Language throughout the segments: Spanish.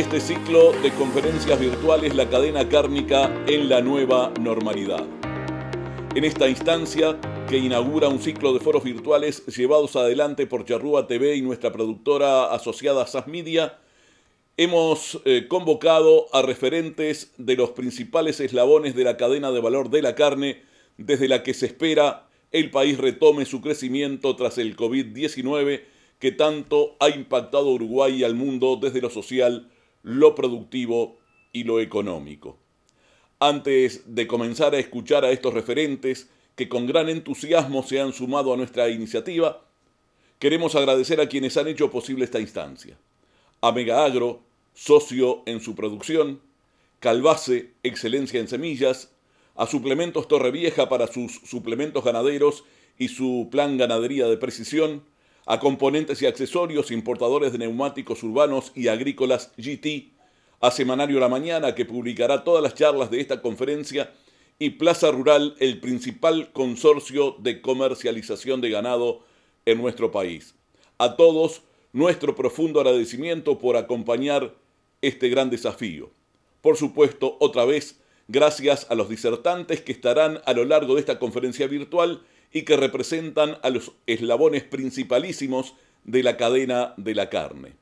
este ciclo de conferencias virtuales La cadena cárnica en la nueva normalidad. En esta instancia, que inaugura un ciclo de foros virtuales llevados adelante por Charrúa TV y nuestra productora asociada SAS Media, hemos eh, convocado a referentes de los principales eslabones de la cadena de valor de la carne, desde la que se espera el país retome su crecimiento tras el COVID-19 que tanto ha impactado a Uruguay y al mundo desde lo social lo productivo y lo económico. Antes de comenzar a escuchar a estos referentes que con gran entusiasmo se han sumado a nuestra iniciativa, queremos agradecer a quienes han hecho posible esta instancia. A Mega Agro, socio en su producción, Calvace, excelencia en semillas, a Suplementos Torrevieja para sus suplementos ganaderos y su plan ganadería de precisión, a componentes y accesorios, importadores de neumáticos urbanos y agrícolas GT, a Semanario La Mañana, que publicará todas las charlas de esta conferencia, y Plaza Rural, el principal consorcio de comercialización de ganado en nuestro país. A todos, nuestro profundo agradecimiento por acompañar este gran desafío. Por supuesto, otra vez, gracias a los disertantes que estarán a lo largo de esta conferencia virtual y que representan a los eslabones principalísimos de la cadena de la carne.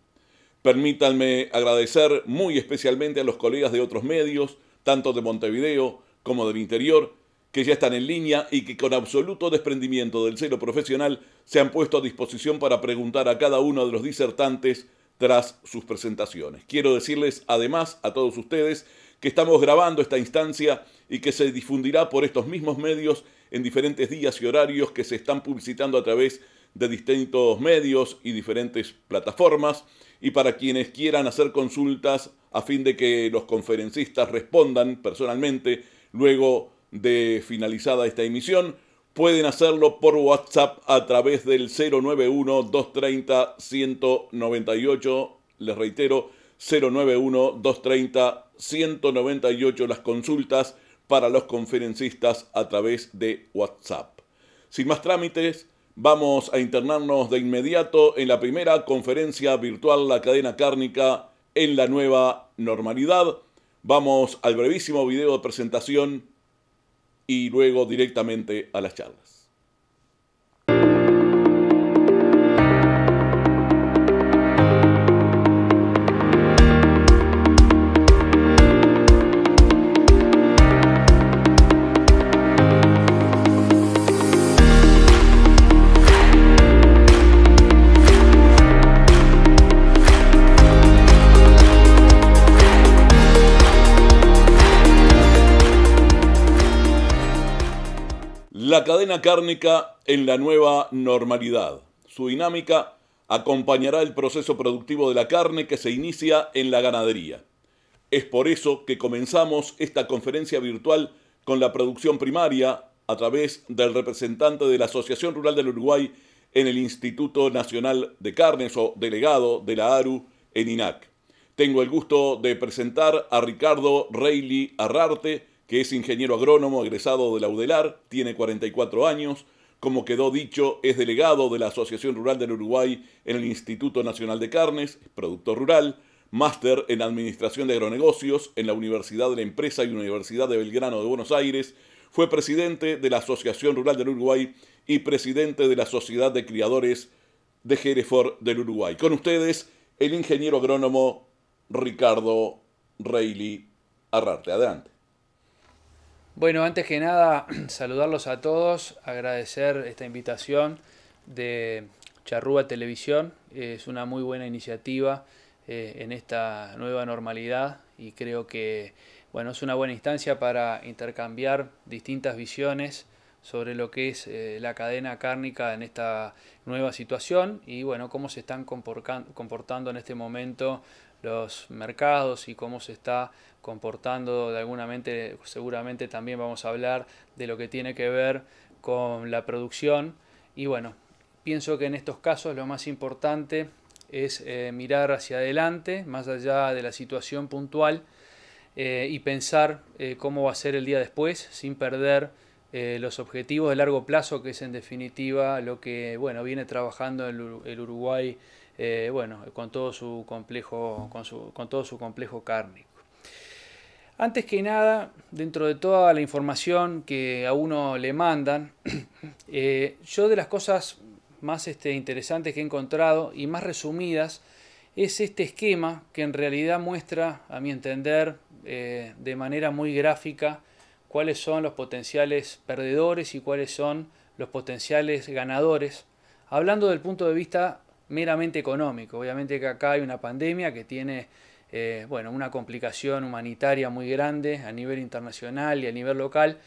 Permítanme agradecer muy especialmente a los colegas de otros medios, tanto de Montevideo como del interior, que ya están en línea y que con absoluto desprendimiento del celo profesional se han puesto a disposición para preguntar a cada uno de los disertantes tras sus presentaciones. Quiero decirles además a todos ustedes que estamos grabando esta instancia y que se difundirá por estos mismos medios en diferentes días y horarios que se están publicitando a través de distintos medios y diferentes plataformas. Y para quienes quieran hacer consultas a fin de que los conferencistas respondan personalmente luego de finalizada esta emisión, pueden hacerlo por WhatsApp a través del 091-230-198. Les reitero, 091-230-198 las consultas para los conferencistas a través de WhatsApp. Sin más trámites, vamos a internarnos de inmediato en la primera conferencia virtual La cadena cárnica en la nueva normalidad. Vamos al brevísimo video de presentación y luego directamente a las charlas. La cadena cárnica en la nueva normalidad. Su dinámica acompañará el proceso productivo de la carne que se inicia en la ganadería. Es por eso que comenzamos esta conferencia virtual con la producción primaria a través del representante de la Asociación Rural del Uruguay en el Instituto Nacional de Carnes o delegado de la ARU en INAC. Tengo el gusto de presentar a Ricardo Reilly Arrarte, que es ingeniero agrónomo egresado de la UDELAR, tiene 44 años, como quedó dicho, es delegado de la Asociación Rural del Uruguay en el Instituto Nacional de Carnes, productor rural, máster en Administración de Agronegocios en la Universidad de la Empresa y Universidad de Belgrano de Buenos Aires, fue presidente de la Asociación Rural del Uruguay y presidente de la Sociedad de Criadores de Jereford del Uruguay. Con ustedes, el ingeniero agrónomo Ricardo Reilly Arrarte. Adelante. Bueno, antes que nada, saludarlos a todos, agradecer esta invitación de Charrúa Televisión. Es una muy buena iniciativa eh, en esta nueva normalidad y creo que bueno, es una buena instancia para intercambiar distintas visiones sobre lo que es eh, la cadena cárnica en esta nueva situación y bueno, cómo se están comportando en este momento los mercados y cómo se está comportando de alguna manera, seguramente también vamos a hablar de lo que tiene que ver con la producción y bueno, pienso que en estos casos lo más importante es eh, mirar hacia adelante, más allá de la situación puntual eh, y pensar eh, cómo va a ser el día después sin perder los objetivos de largo plazo que es en definitiva lo que bueno, viene trabajando el Uruguay eh, bueno, con todo su complejo, con, todo su complejo cárnico Antes que nada, dentro de toda la información que a uno le mandan, eh, yo de las cosas más este, interesantes que he encontrado y más resumidas es este esquema que en realidad muestra, a mi entender, eh, de manera muy gráfica cuáles son los potenciales perdedores y cuáles son los potenciales ganadores, hablando del punto de vista meramente económico. Obviamente que acá hay una pandemia que tiene eh, bueno, una complicación humanitaria muy grande a nivel internacional y a nivel local,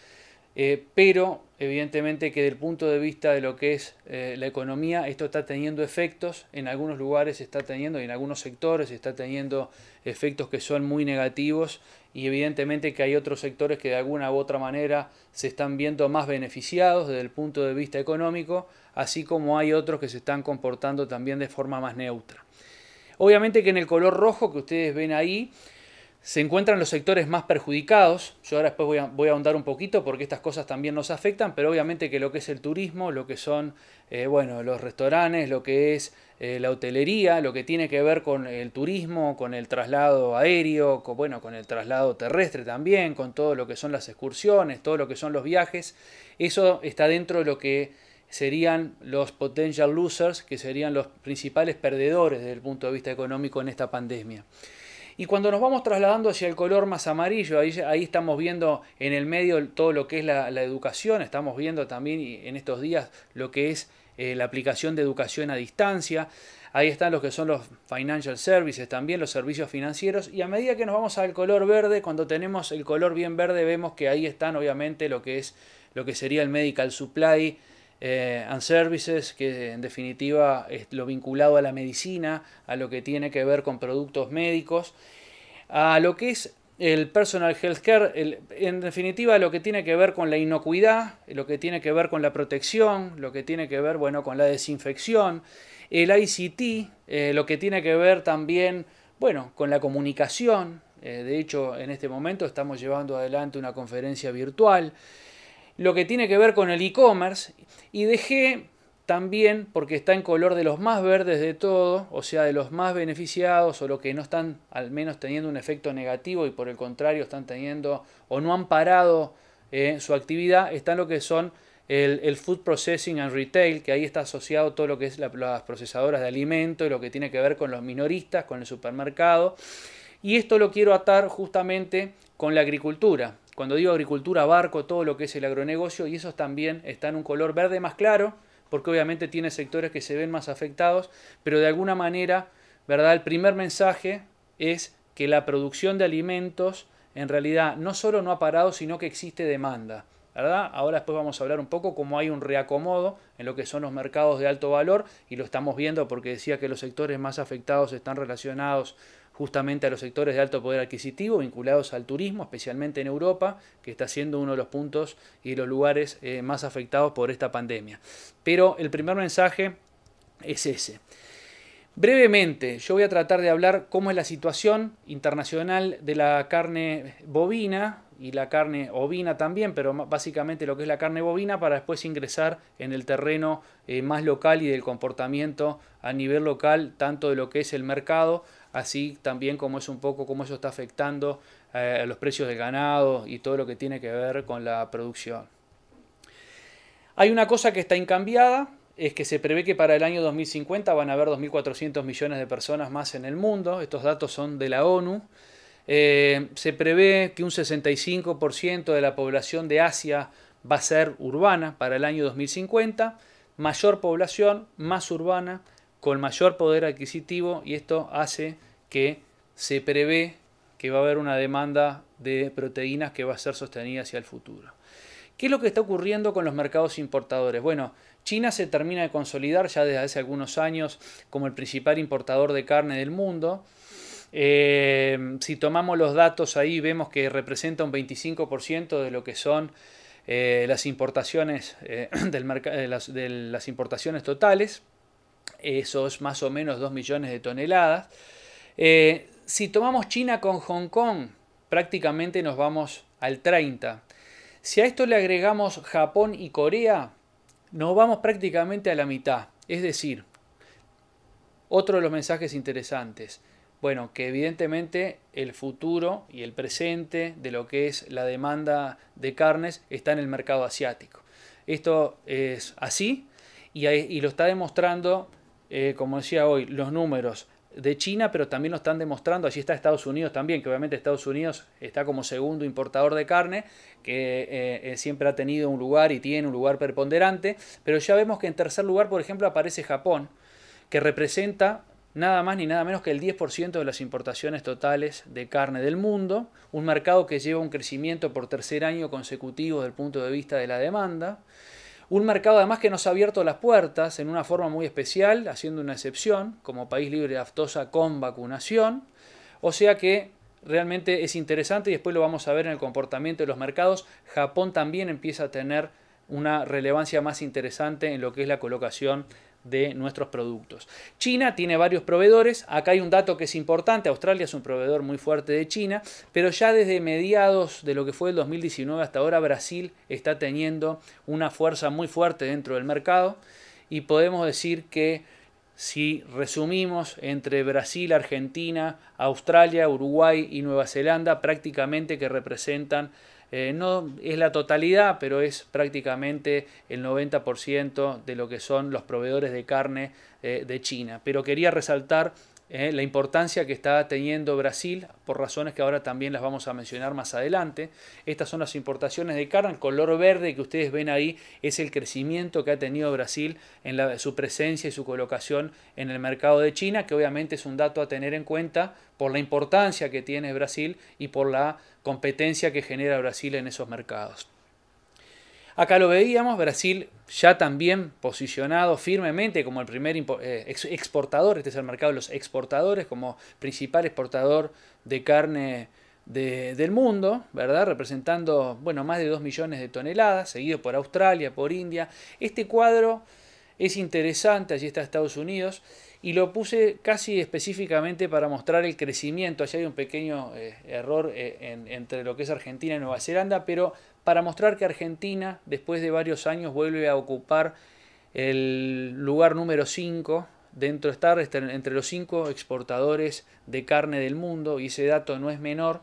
eh, pero Evidentemente que del punto de vista de lo que es eh, la economía, esto está teniendo efectos, en algunos lugares está teniendo, en algunos sectores está teniendo efectos que son muy negativos y evidentemente que hay otros sectores que de alguna u otra manera se están viendo más beneficiados desde el punto de vista económico, así como hay otros que se están comportando también de forma más neutra. Obviamente que en el color rojo que ustedes ven ahí, se encuentran los sectores más perjudicados. Yo ahora después voy a, ahondar un poquito porque estas cosas también nos afectan, pero obviamente que lo que es el turismo, lo que son eh, bueno, los restaurantes, lo que es eh, la hotelería, lo que tiene que ver con el turismo, con el traslado aéreo, bueno, con el traslado terrestre también, con todo lo que son las excursiones, todo lo que son los viajes, eso está dentro de lo que serían los potential losers, que serían los principales perdedores desde el punto de vista económico en esta pandemia. Y cuando nos vamos trasladando hacia el color más amarillo, ahí, ahí estamos viendo en el medio todo lo que es la, educación, estamos viendo también en estos días lo que es eh, la aplicación de educación a distancia. Ahí están los que son los financial services, también los servicios financieros. Y a medida que nos vamos al color verde, cuando tenemos el color bien verde, vemos que ahí están obviamente lo que es lo que sería el medical supply, eh, and Services, que en definitiva es lo vinculado a la medicina, a lo que tiene que ver con productos médicos, a lo que es el personal health care en definitiva lo que tiene que ver con la inocuidad, lo que tiene que ver con la protección, lo que tiene que ver bueno, con la desinfección, el ICT, eh, lo que tiene que ver también bueno, con la comunicación, eh, de hecho en este momento estamos llevando adelante una conferencia virtual, lo que tiene que ver con el e-commerce y dejé también porque está en color de los más verdes de todo, o sea, de los más beneficiados o lo que no están al menos teniendo un efecto negativo y por el contrario están teniendo o no han parado eh, su actividad, están lo que son el, food processing and retail, que ahí está asociado todo lo que es las procesadoras de alimentos y lo que tiene que ver con los minoristas, con el supermercado. Y esto lo quiero atar justamente con la agricultura, cuando digo agricultura, barco todo lo que es el agronegocio y esos también están en un color verde más claro, porque obviamente tiene sectores que se ven más afectados, pero de alguna manera, ¿verdad? El primer mensaje es que la producción de alimentos en realidad no solo no ha parado, sino que existe demanda. ¿verdad? Ahora después vamos a hablar un poco cómo hay un reacomodo en lo que son los mercados de alto valor y lo estamos viendo porque decía que los sectores más afectados están relacionados justamente a los sectores de alto poder adquisitivo vinculados al turismo, especialmente en Europa, que está siendo uno de los puntos y los lugares eh, más afectados por esta pandemia. Pero el primer mensaje es ese. Brevemente, yo voy a tratar de hablar cómo es la situación internacional de la carne bovina y la carne ovina también, pero básicamente lo que es la carne bovina para después ingresar en el terreno eh, más local y del comportamiento a nivel local, tanto de lo que es el mercado así también como es un poco cómo eso está afectando a eh, los precios del ganado y todo lo que tiene que ver con la producción. Hay una cosa que está incambiada, es que se prevé que para el año 2050 van a haber 2.400 millones de personas más en el mundo, estos datos son de la ONU. Eh, se prevé que un 65% de la población de Asia va a ser urbana para el año 2050, mayor población, más urbana, con mayor poder adquisitivo y esto hace que se prevé que va a haber una demanda de proteínas que va a ser sostenida hacia el futuro. ¿Qué es lo que está ocurriendo con los mercados importadores? Bueno, China se termina de consolidar ya desde hace algunos años como el principal importador de carne del mundo. Eh, si tomamos los datos ahí vemos que representa un 25% de lo que son eh, las importaciones eh, del las importaciones totales esos más o menos 2 millones de toneladas. Eh, si tomamos China con Hong Kong, prácticamente nos vamos al 30. Si a esto le agregamos Japón y Corea, nos vamos prácticamente a la mitad. Es decir, otro de los mensajes interesantes. Bueno, que evidentemente el futuro y el presente de lo que es la demanda de carnes está en el mercado asiático. Esto es así y, lo está demostrando eh, como decía hoy, los números de China, pero también lo están demostrando, allí está Estados Unidos también, que obviamente Estados Unidos está como segundo importador de carne, que eh, eh, siempre ha tenido un lugar y tiene un lugar preponderante, pero ya vemos que en tercer lugar, por ejemplo, aparece Japón, que representa nada más ni nada menos que el 10% de las importaciones totales de carne del mundo, un mercado que lleva un crecimiento por tercer año consecutivo desde el punto de vista de la demanda, un mercado además que nos ha abierto las puertas en una forma muy especial, haciendo una excepción, como país libre de aftosa con vacunación. O sea que realmente es interesante y después lo vamos a ver en el comportamiento de los mercados. Japón también empieza a tener una relevancia más interesante en lo que es la colocación de nuestros productos. China tiene varios proveedores, acá hay un dato que es importante, Australia es un proveedor muy fuerte de China, pero ya desde mediados de lo que fue el 2019 hasta ahora Brasil está teniendo una fuerza muy fuerte dentro del mercado y podemos decir que si resumimos entre Brasil, Argentina, Australia, Uruguay y Nueva Zelanda, prácticamente que representan eh, no es la totalidad, pero es prácticamente el 90% de lo que son los proveedores de carne eh, de China. Pero quería resaltar eh, la importancia que está teniendo Brasil, por razones que ahora también las vamos a mencionar más adelante. Estas son las importaciones de carne. El color verde que ustedes ven ahí es el crecimiento que ha tenido Brasil en su presencia y su colocación en el mercado de China, que obviamente es un dato a tener en cuenta por la importancia que tiene Brasil y por la competencia que genera Brasil en esos mercados. Acá lo veíamos, Brasil ya también posicionado firmemente como el primer eh, exportador, este es el mercado de los exportadores, como principal exportador de carne del mundo, ¿verdad? Representando, bueno, más de 2 millones de toneladas, seguido por Australia, por India. Este cuadro es interesante, allí está Estados Unidos, y lo puse casi específicamente para mostrar el crecimiento. Allí hay un pequeño eh, error eh, entre lo que es Argentina y Nueva Zelanda, pero para mostrar que Argentina, después de varios años, vuelve a ocupar el lugar número 5, dentro de estar este, entre los 5 exportadores de carne del mundo, y ese dato no es menor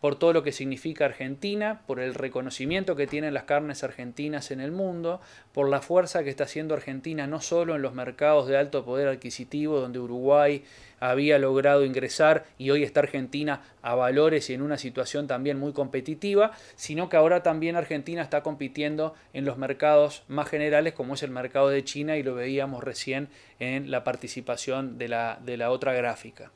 por todo lo que significa Argentina, por el reconocimiento que tienen las carnes argentinas en el mundo, por la fuerza que está haciendo Argentina no solo en los mercados de alto poder adquisitivo, donde Uruguay había logrado ingresar y hoy está Argentina a valores y en una situación también muy competitiva, sino que ahora también Argentina está compitiendo en los mercados más generales como es el mercado de China y lo veíamos recién en la participación de la, de la otra gráfica.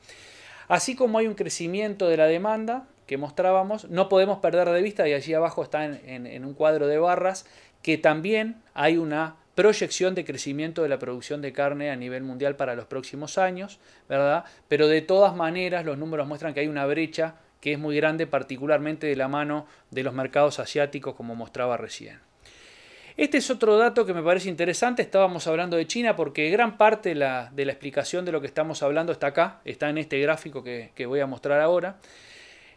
Así como hay un crecimiento de la demanda que mostrábamos, no podemos perder de vista, y allí abajo está en un cuadro de barras, que también hay una proyección de crecimiento de la producción de carne a nivel mundial para los próximos años, ¿verdad? Pero de todas maneras los números muestran que hay una brecha que es muy grande, particularmente de la mano de los mercados asiáticos, como mostraba recién. Este es otro dato que me parece interesante. Estábamos hablando de China porque gran parte de la, explicación de lo que estamos hablando está acá, está en este gráfico que, voy a mostrar ahora.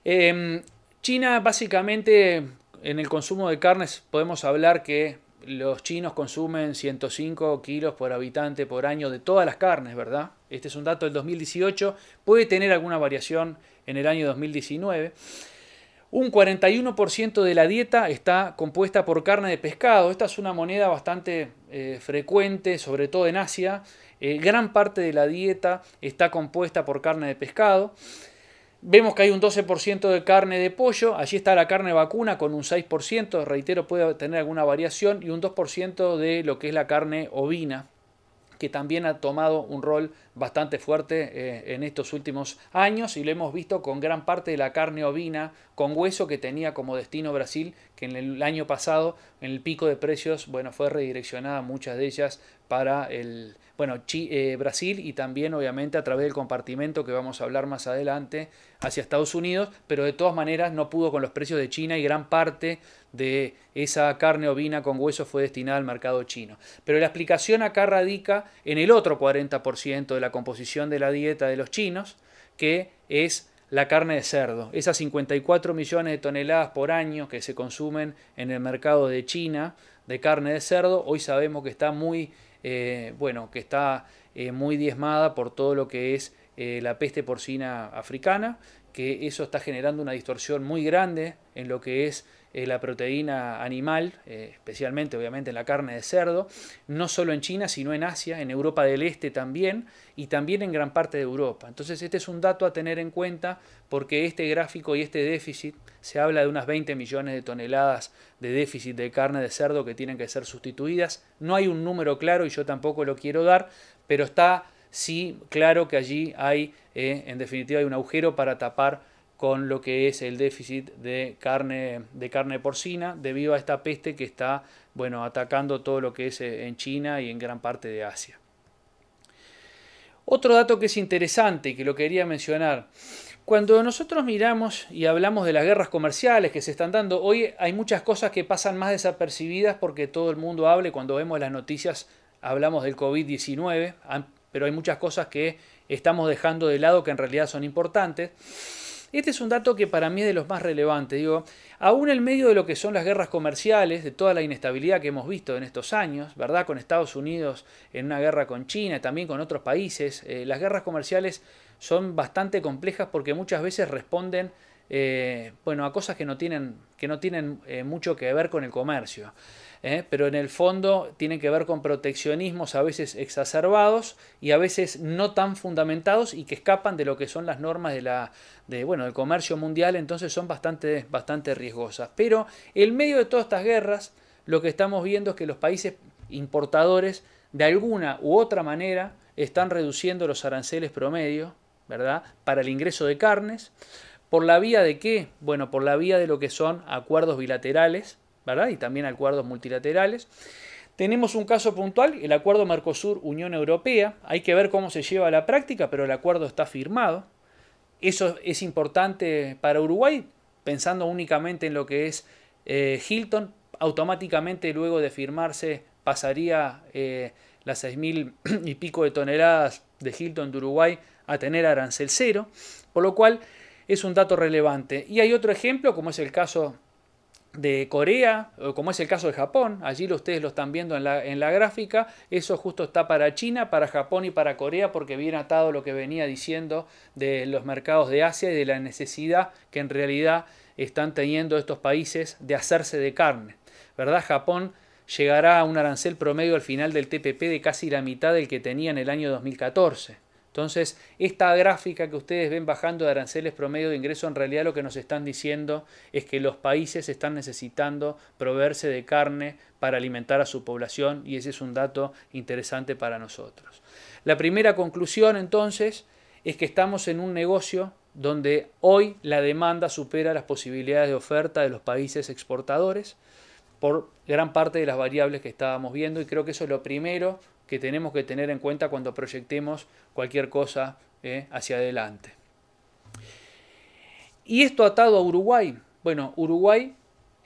Em, China básicamente en el consumo de carnes podemos hablar que los chinos consumen 105 kilos por habitante por año de todas las carnes, ¿verdad? Este es un dato del 2018, puede tener alguna variación en el año 2019. Un 41% de la dieta está compuesta por carne de pescado. Esta es una moneda bastante eh, frecuente, sobre todo en Asia. Eh, gran parte de la dieta está compuesta por carne de pescado. Vemos que hay un 12% de carne de pollo, allí está la carne vacuna con un 6%, reitero, puede tener alguna variación, y un 2% de lo que es la carne ovina, que también ha tomado un rol bastante fuerte eh, en estos últimos años y lo hemos visto con gran parte de la carne ovina con hueso que tenía como destino Brasil, que en el año pasado, en el pico de precios, bueno, fue redireccionada muchas de ellas para el, bueno, eh, Brasil y también obviamente a través del compartimento que vamos a hablar más adelante hacia Estados Unidos, pero de todas maneras no pudo con los precios de China y gran parte de esa carne ovina con hueso fue destinada al mercado chino. Pero la explicación acá radica en el otro 40% de la composición de la dieta de los chinos, que es la carne de cerdo. Esas 54 millones de toneladas por año que se consumen en el mercado de China de carne de cerdo, hoy sabemos que está muy eh, bueno, que está eh, muy diezmada por todo lo que es eh, la peste porcina africana, que eso está generando una distorsión muy grande en lo que es eh, la proteína animal, eh, especialmente obviamente en la carne de cerdo, no solo en China, sino en Asia, en Europa del Este también y también en gran parte de Europa. Entonces este es un dato a tener en cuenta porque este gráfico y este déficit, se habla de unas 20 millones de toneladas de déficit de carne de cerdo que tienen que ser sustituidas. No hay un número claro y yo tampoco lo quiero dar, pero está sí claro que allí hay, eh, en definitiva, hay un agujero para tapar con lo que es el déficit de carne, de carne porcina debido a esta peste que está bueno, atacando todo lo que es eh, en China y en gran parte de Asia. Otro dato que es interesante y que lo quería mencionar, cuando nosotros miramos y hablamos de las guerras comerciales que se están dando, hoy hay muchas cosas que pasan más desapercibidas porque todo el mundo hable, cuando vemos las noticias hablamos del COVID-19, pero hay muchas cosas que estamos dejando de lado que en realidad son importantes. Este es un dato que para mí es de los más relevantes. Digo, aún en medio de lo que son las guerras comerciales, de toda la inestabilidad que hemos visto en estos años, ¿verdad? Con Estados Unidos en una guerra con China, también con otros países, eh, las guerras comerciales son bastante complejas porque muchas veces responden eh, bueno, a cosas que no tienen, que no tienen eh, mucho que ver con el comercio. ¿eh? pero en el fondo tienen que ver con proteccionismos a veces exacerbados y a veces no tan fundamentados y que escapan de lo que son las normas de la, bueno, del comercio mundial, entonces son bastante, bastante riesgosas. Pero en medio de todas estas guerras, lo que estamos viendo es que los países importadores, de alguna u otra manera, están reduciendo los aranceles promedio, ¿verdad? Para el ingreso de carnes. ¿Por la vía de qué? Bueno, por la vía de lo que son acuerdos bilaterales y también acuerdos multilaterales. Tenemos un caso puntual, el acuerdo Mercosur-Unión Europea. Hay que ver cómo se lleva a la práctica, pero el acuerdo está firmado. Eso es importante para Uruguay, pensando únicamente en lo que es eh, Hilton. Automáticamente, luego de firmarse, pasaría eh, las 6.000 y pico de toneladas de Hilton de Uruguay a tener arancel cero, por lo cual es un dato relevante. Y hay otro ejemplo, como es el caso de Corea, como es el caso de Japón, allí ustedes lo están viendo en la, en la, gráfica, eso justo está para China, para Japón y para Corea, porque viene atado lo que venía diciendo de los mercados de Asia y de la necesidad que en realidad están teniendo estos países de hacerse de carne, ¿verdad? Japón llegará a un arancel promedio al final del TPP de casi la mitad del que tenía en el año 2014. Entonces, esta gráfica que ustedes ven bajando de aranceles promedio de ingreso, en realidad lo que nos están diciendo es que los países están necesitando proveerse de carne para alimentar a su población y ese es un dato interesante para nosotros. La primera conclusión entonces es que estamos en un negocio donde hoy la demanda supera las posibilidades de oferta de los países exportadores por gran parte de las variables que estábamos viendo y creo que eso es lo primero que tenemos que tener en cuenta cuando proyectemos cualquier cosa eh, hacia adelante. Y esto atado a Uruguay. Bueno, Uruguay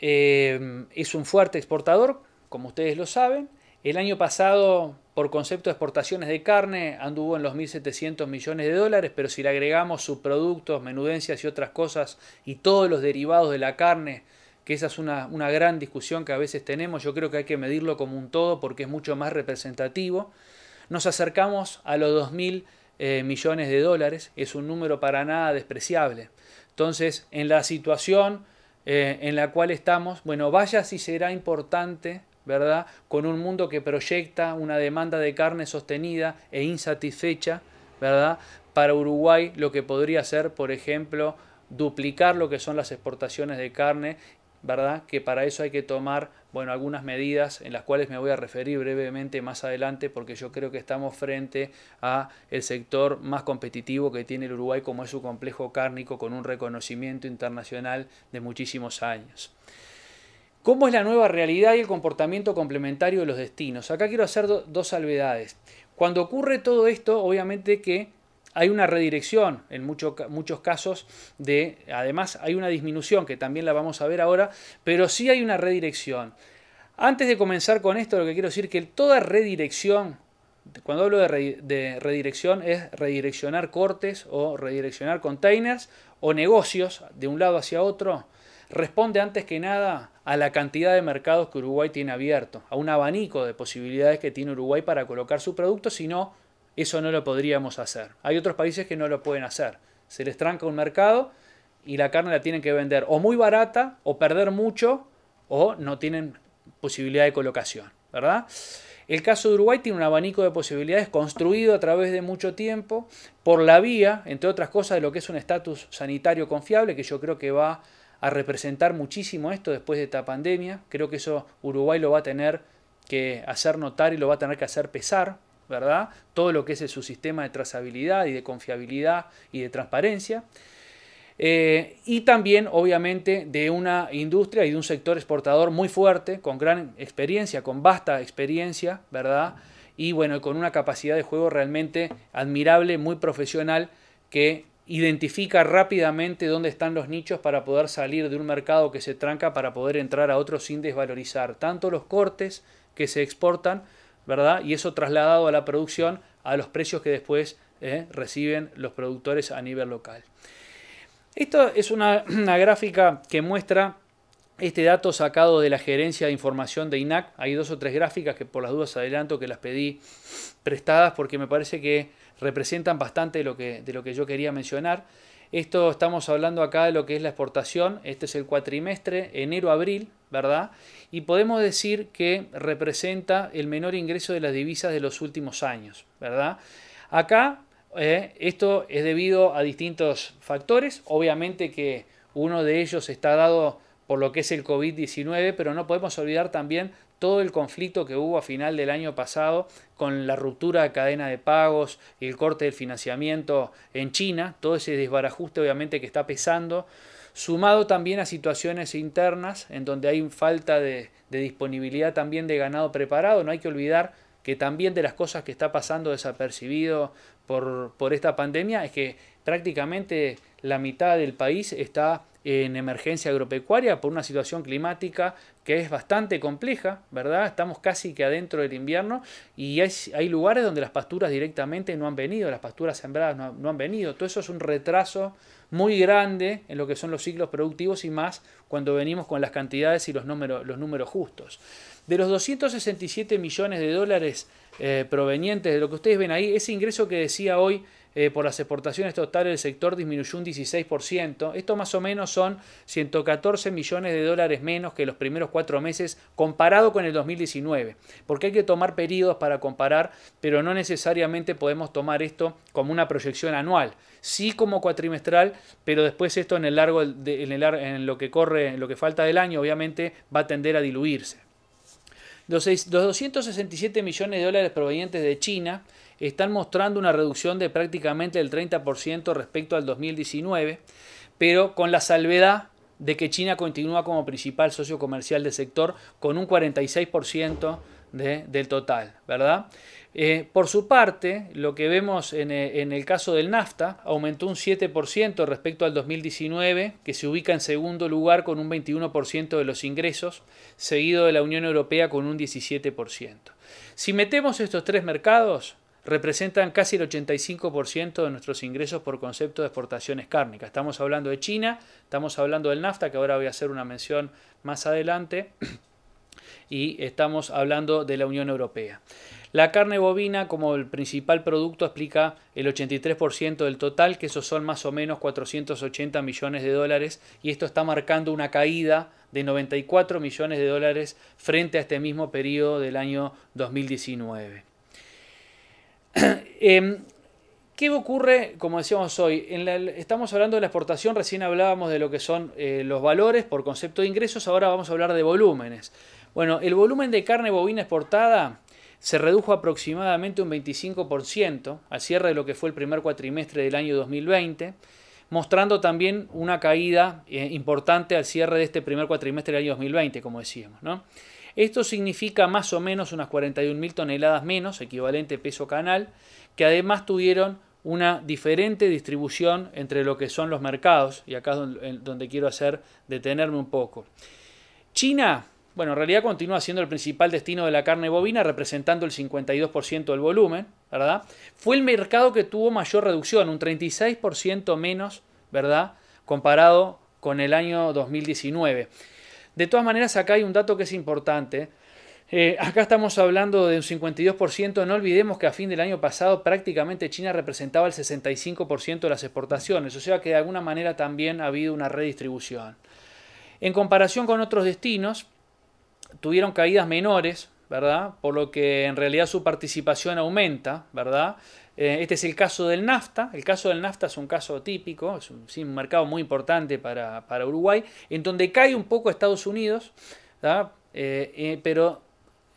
eh, es un fuerte exportador, como ustedes lo saben. El año pasado, por concepto de exportaciones de carne, anduvo en los 1.700 millones de dólares, pero si le agregamos subproductos, menudencias y otras cosas, y todos los derivados de la carne, que esa es una, gran discusión que a veces tenemos, yo creo que hay que medirlo como un todo porque es mucho más representativo. Nos acercamos a los 2.000 eh, millones de dólares, es un número para nada despreciable. Entonces, en la situación eh, en la cual estamos, bueno, vaya si será importante, ¿verdad? Con un mundo que proyecta una demanda de carne sostenida e insatisfecha, ¿verdad? Para Uruguay lo que podría ser, por ejemplo, duplicar lo que son las exportaciones de carne ¿verdad? Que para eso hay que tomar, bueno, algunas medidas en las cuales me voy a referir brevemente más adelante porque yo creo que estamos frente a el sector más competitivo que tiene el Uruguay como es su complejo cárnico con un reconocimiento internacional de muchísimos años. ¿Cómo es la nueva realidad y el comportamiento complementario de los destinos? Acá quiero hacer dos salvedades. Cuando ocurre todo esto, obviamente que hay una redirección en muchos casos de, además hay una disminución que también la vamos a ver ahora, pero sí hay una redirección. Antes de comenzar con esto, lo que quiero decir es que toda redirección, cuando hablo de, redirección, es redireccionar cortes o redireccionar containers o negocios de un lado hacia otro, responde antes que nada a la cantidad de mercados que Uruguay tiene abierto, a un abanico de posibilidades que tiene Uruguay para colocar su producto, sino eso no lo podríamos hacer. Hay otros países que no lo pueden hacer. Se les tranca un mercado y la carne la tienen que vender o muy barata o perder mucho o no tienen posibilidad de colocación, ¿verdad? El caso de Uruguay tiene un abanico de posibilidades construido a través de mucho tiempo por la vía, entre otras cosas, de lo que es un estatus sanitario confiable, que yo creo que va a representar muchísimo esto después de esta pandemia. Creo que eso Uruguay lo va a tener que hacer notar y lo va a tener que hacer pesar ¿verdad? Todo lo que es su sistema de trazabilidad y de confiabilidad y de transparencia. Eh, y también, obviamente, de una industria y de un sector exportador muy fuerte, con gran experiencia, con vasta experiencia, ¿verdad? Y bueno, con una capacidad de juego realmente admirable, muy profesional, que identifica rápidamente dónde están los nichos para poder salir de un mercado que se tranca para poder entrar a otro sin desvalorizar tanto los cortes que se exportan ¿verdad? Y eso trasladado a la producción a los precios que después eh, reciben los productores a nivel local. Esto es una, gráfica que muestra este dato sacado de la gerencia de información de INAC. Hay dos o tres gráficas que por las dudas adelanto que las pedí prestadas porque me parece que representan bastante lo de lo que yo quería mencionar. Esto estamos hablando acá de lo que es la exportación, este es el cuatrimestre, enero-abril, ¿verdad? Y podemos decir que representa el menor ingreso de las divisas de los últimos años, ¿verdad? Acá eh, esto es debido a distintos factores, obviamente que uno de ellos está dado por lo que es el COVID-19, pero no podemos olvidar también todo el conflicto que hubo a final del año pasado con la ruptura de cadena de pagos y el corte del financiamiento en China, todo ese desbarajuste obviamente que está pesando, sumado también a situaciones internas en donde hay falta de, disponibilidad también de ganado preparado, no hay que olvidar que también de las cosas que está pasando desapercibido por, por esta pandemia es que prácticamente la mitad del país está en emergencia agropecuaria por una situación climática que es bastante compleja, ¿verdad? Estamos casi que adentro del invierno y hay, lugares donde las pasturas directamente no han venido, las pasturas sembradas no, han venido. Todo eso es un retraso muy grande en lo que son los ciclos productivos y más cuando venimos con las cantidades y los, números los números justos. De los 267 millones de dólares eh, provenientes de lo que ustedes ven ahí, ese ingreso que decía hoy eh, por las exportaciones totales el sector disminuyó un 16%. Esto más o menos son 114 millones de dólares menos que los primeros cuatro meses comparado con el 2019. Porque hay que tomar periodos para comparar, pero no necesariamente podemos tomar esto como una proyección anual. Sí como cuatrimestral, pero después esto en el largo, en, lo que corre, en lo que falta del año, obviamente va a tender a diluirse. Los 267 millones de dólares provenientes de China están mostrando una reducción de prácticamente el 30% respecto al 2019, pero con la salvedad de que China continúa como principal socio comercial del sector con un 46% de, del total, ¿verdad? Eh, por su parte, lo que vemos en, eh, en, el caso del NAFTA aumentó un 7% respecto al 2019, que se ubica en segundo lugar con un 21% de los ingresos, seguido de la Unión Europea con un 17%. Si metemos estos tres mercados, representan casi el 85% de nuestros ingresos por concepto de exportaciones cárnicas. Estamos hablando de China, estamos hablando del NAFTA, que ahora voy a hacer una mención más adelante, y estamos hablando de la Unión Europea. La carne bovina como el principal producto explica el 83% del total, que esos son más o menos 480 millones de dólares, y esto está marcando una caída de 94 millones de dólares frente a este mismo periodo del año 2019. Em, ¿Qué ocurre, como decíamos hoy? estamos hablando de la exportación, recién hablábamos de lo que son eh, los valores por concepto de ingresos, ahora vamos a hablar de volúmenes. Bueno, el volumen de carne bovina exportada se redujo aproximadamente un 25% al cierre de lo que fue el primer cuatrimestre del año 2020, mostrando también una caída eh, importante al cierre de este primer cuatrimestre del año 2020, como decíamos. ¿no? Esto significa más o menos unas 41.000 toneladas menos, equivalente peso canal, que además tuvieron una diferente distribución entre lo que son los mercados, y acá es donde, quiero hacer detenerme un poco. China, bueno, en realidad continúa siendo el principal destino de la carne bovina, representando el 52% del volumen, ¿verdad? Fue el mercado que tuvo mayor reducción, un 36% menos, ¿verdad? Comparado con el año 2019. De todas maneras, acá hay un dato que es importante. Eh, acá estamos hablando de un 52%, no olvidemos que a fin del año pasado prácticamente China representaba el 65% de las exportaciones, o sea que de alguna manera también ha habido una redistribución. En comparación con otros destinos, tuvieron caídas menores, ¿verdad? Por lo que en realidad su participación aumenta, ¿verdad? Eh, este es el caso del NAFTA. El caso del NAFTA es un caso típico, es un, mercado muy importante para, Uruguay, en donde cae un poco Estados Unidos, eh, eh, pero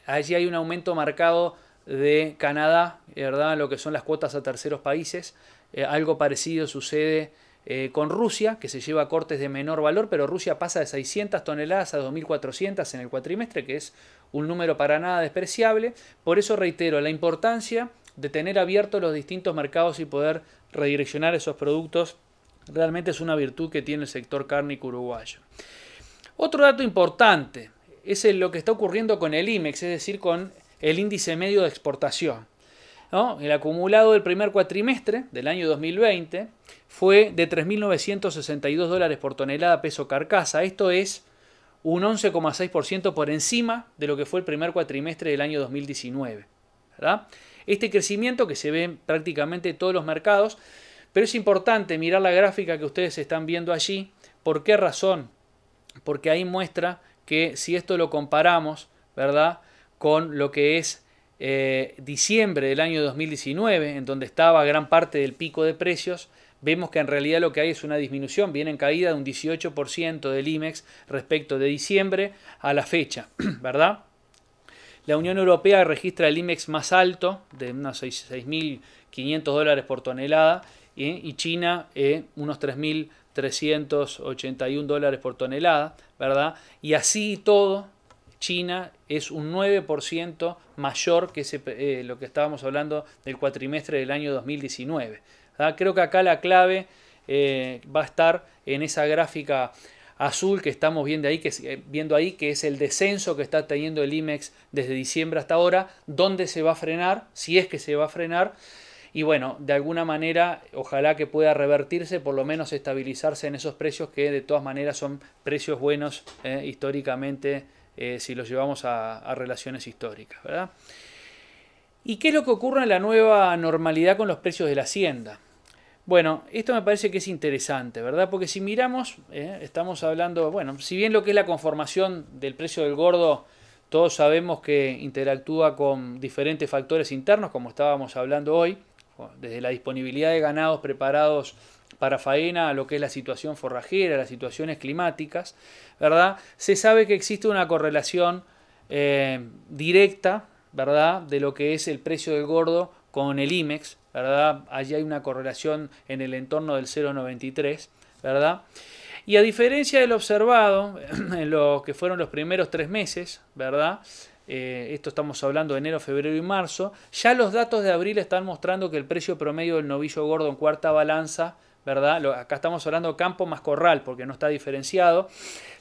allí hay un aumento marcado de Canadá, ¿verdad? lo que son las cuotas a terceros países. algo parecido sucede con Rusia, que se lleva cortes de menor valor, pero Rusia pasa de 600 toneladas a 2.400 en el cuatrimestre, que es un número para nada despreciable. Por eso reitero la importancia de tener abiertos los distintos mercados y poder redireccionar esos productos, realmente es una virtud que tiene el sector cárnico uruguayo. Otro dato importante es lo que está ocurriendo con el IMEX, es decir, con el índice medio de exportación. El acumulado del primer cuatrimestre del año 2020 fue de 3.962 dólares por tonelada peso carcasa. Esto es un 11,6% por encima de lo que fue el primer cuatrimestre del año 2019. ¿verdad? este crecimiento que se ve en prácticamente todos los mercados, pero es importante mirar la gráfica que ustedes están viendo allí. ¿Por qué razón? Porque ahí muestra que si esto lo comparamos, ¿verdad? Con lo que es eh, diciembre del año 2019, en donde estaba gran parte del pico de precios, vemos que en realidad lo que hay es una disminución, viene en caída de un 18% del IMEX respecto de diciembre a la fecha, ¿verdad? La Unión Europea registra el IMEX más alto, de unos 6.500 dólares por tonelada, y China eh, unos 3.381 dólares por tonelada, ¿verdad? Y así todo, China es un 9% mayor que eh, lo que estábamos hablando del cuatrimestre del año 2019. Creo que acá la clave eh, va a estar en esa gráfica azul que estamos viendo ahí, que es, eh, viendo ahí, que es el descenso que está teniendo el IMEX desde diciembre hasta ahora, dónde se va a frenar, si es que se va a frenar. Y bueno, de alguna manera, ojalá que pueda revertirse, por lo menos estabilizarse en esos precios que de todas maneras son precios buenos eh, históricamente eh, si los llevamos a, a relaciones históricas. ¿verdad? ¿Y qué es lo que ocurre en la nueva normalidad con los precios de la hacienda? Bueno, esto me parece que es interesante, ¿verdad? Porque si miramos, eh, estamos hablando, bueno, si bien lo que es la conformación del precio del gordo, todos sabemos que interactúa con diferentes factores internos, como estábamos hablando hoy, desde la disponibilidad de ganados preparados para faena a lo que es la situación forrajera, las situaciones climáticas, ¿verdad? Se sabe que existe una correlación eh, directa, ¿verdad?, de lo que es el precio del gordo con el IMEX, ¿verdad? Allí hay una correlación en el entorno del 0,93, ¿verdad? Y a diferencia del observado en lo que fueron los primeros tres meses, ¿verdad? Eh, esto estamos hablando de enero, febrero y marzo, ya los datos de abril están mostrando que el precio promedio del novillo gordo en cuarta balanza, ¿verdad? acá estamos hablando campo más corral porque no está diferenciado,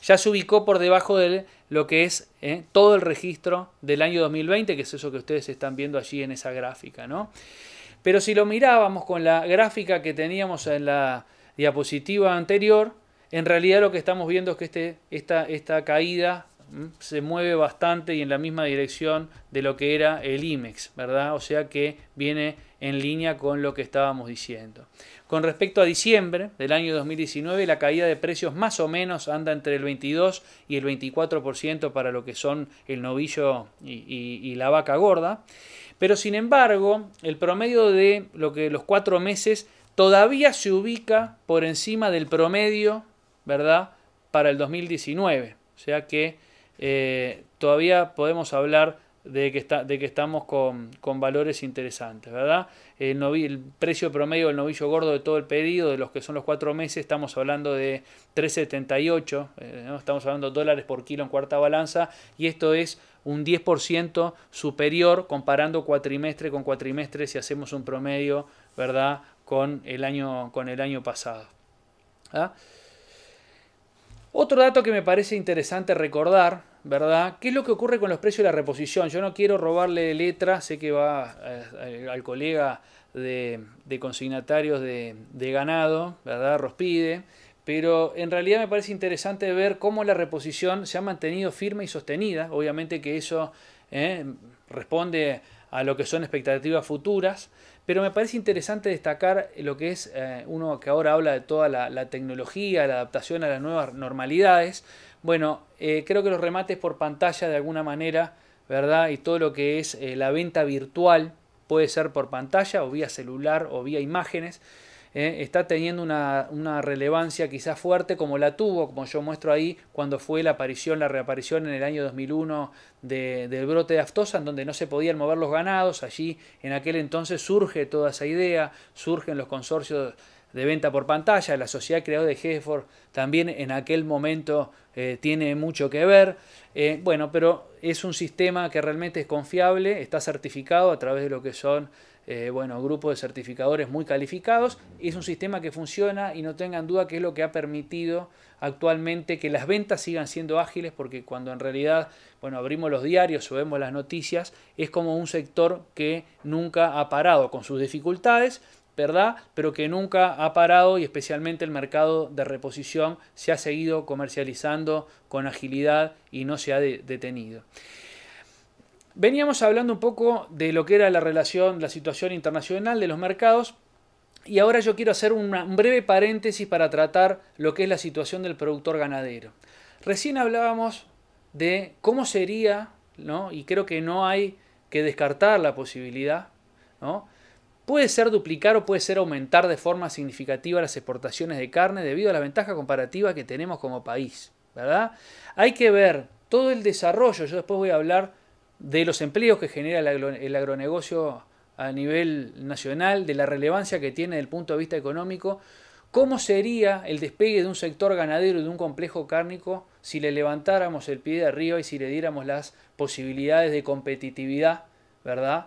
ya se ubicó por debajo de lo que es eh, todo el registro del año 2020, que es eso que ustedes están viendo allí en esa gráfica, ¿no? Pero si lo mirábamos con la gráfica que teníamos en la diapositiva anterior, en realidad lo que estamos viendo es que este, esta, caída se mueve bastante y en la misma dirección de lo que era el IMEX, ¿verdad? O sea que viene en línea con lo que estábamos diciendo. Con respecto a diciembre del año 2019, la caída de precios más o menos anda entre el 22 y el 24% para lo que son el novillo y la vaca gorda. Pero sin embargo, el promedio de lo que los cuatro meses todavía se ubica por encima del promedio, ¿verdad? Para el 2019. O sea que eh, todavía podemos hablar de que, está, de que estamos con, valores interesantes, ¿verdad? El, el, precio promedio del novillo gordo de todo el pedido, de los que son los cuatro meses, estamos hablando de 3,78, eh, estamos hablando de dólares por kilo en cuarta balanza, y esto es un 10% superior comparando cuatrimestre con cuatrimestre si hacemos un promedio, ¿verdad? Con el año, con el año pasado. ¿ah? Otro dato que me parece interesante recordar, ¿verdad? ¿Qué es lo que ocurre con los precios de la reposición? Yo no quiero robarle letra, sé que va eh, al colega de, consignatarios de, de ganado, ¿verdad? Rospide pero en realidad me parece interesante ver cómo la reposición se ha mantenido firme y sostenida. Obviamente que eso ¿eh? responde a lo que son expectativas futuras, pero me parece interesante destacar lo que es eh, uno que ahora habla de toda la, tecnología, la adaptación a las nuevas normalidades. Bueno, eh, creo que los remates por pantalla de alguna manera, ¿verdad? Y todo lo que es la venta virtual puede ser por pantalla o vía celular o vía imágenes ¿eh? está teniendo una, relevancia quizás fuerte como la tuvo, como yo muestro ahí, cuando fue la aparición, la reaparición en el año 2001 de, del brote de aftosa, en donde no se podían mover los ganados. Allí en aquel entonces surge toda esa idea, surgen los consorcios de venta por pantalla, la sociedad creada de Hesford también en aquel momento eh, tiene mucho que ver. Eh, bueno, pero es un sistema que realmente es confiable, está certificado a través de lo que son eh, bueno, grupo de certificadores muy calificados. Es un sistema que funciona y no tengan duda que es lo que ha permitido actualmente que las ventas sigan siendo ágiles porque cuando en realidad, bueno, abrimos los diarios o las noticias, es como un sector que nunca ha parado con sus dificultades, ¿verdad? Pero que nunca ha parado y especialmente el mercado de reposición se ha seguido comercializando con agilidad y no se ha detenido. Veníamos hablando un poco de lo que era la relación, la situación internacional de los mercados y ahora yo quiero hacer un breve paréntesis para tratar lo que es la situación del productor ganadero. Recién hablábamos de cómo sería, ¿no? y creo que no hay que descartar la posibilidad, ¿no? puede ser duplicar o puede ser aumentar de forma significativa las exportaciones de carne debido a la ventaja comparativa que tenemos como país. ¿verdad? Hay que ver todo el desarrollo, yo después voy a hablar de los empleos que genera el, agronegocio a nivel nacional, de la relevancia que tiene desde el punto de vista económico, ¿Cómo sería el despegue de un sector ganadero y de un complejo cárnico si le levantáramos el pie de arriba y si le diéramos las posibilidades de competitividad, ¿verdad?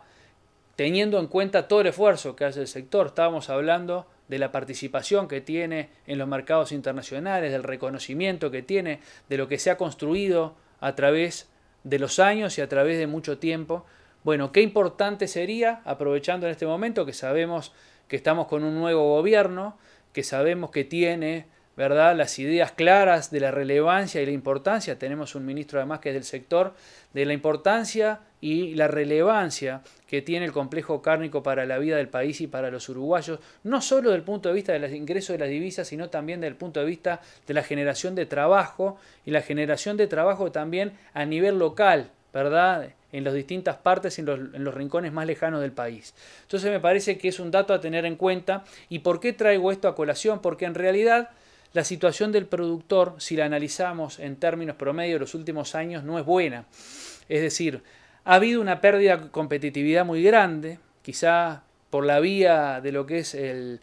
Teniendo en cuenta todo el esfuerzo que hace el sector, estábamos hablando de la participación que tiene en los mercados internacionales, del reconocimiento que tiene, de lo que se ha construido a través de los años y a través de mucho tiempo. Bueno, qué importante sería, aprovechando en este momento que sabemos que estamos con un nuevo gobierno, que sabemos que tiene ¿verdad? las ideas claras de la relevancia y la importancia. Tenemos un ministro además que es del sector, de la importancia y la relevancia que tiene el complejo cárnico para la vida del país y para los uruguayos, no solo desde el punto de vista de los ingresos de las divisas, sino también desde el punto de vista de la generación de trabajo y la generación de trabajo también a nivel local, ¿verdad? en las distintas partes, en en los, rincones más lejanos del país. Entonces me parece que es un dato a tener en cuenta. ¿Y por qué traigo esto a colación? Porque en realidad la situación del productor, si la analizamos en términos promedio de los últimos años, no es buena. Es decir, ha habido una pérdida de competitividad muy grande, quizá por la vía de lo que es el,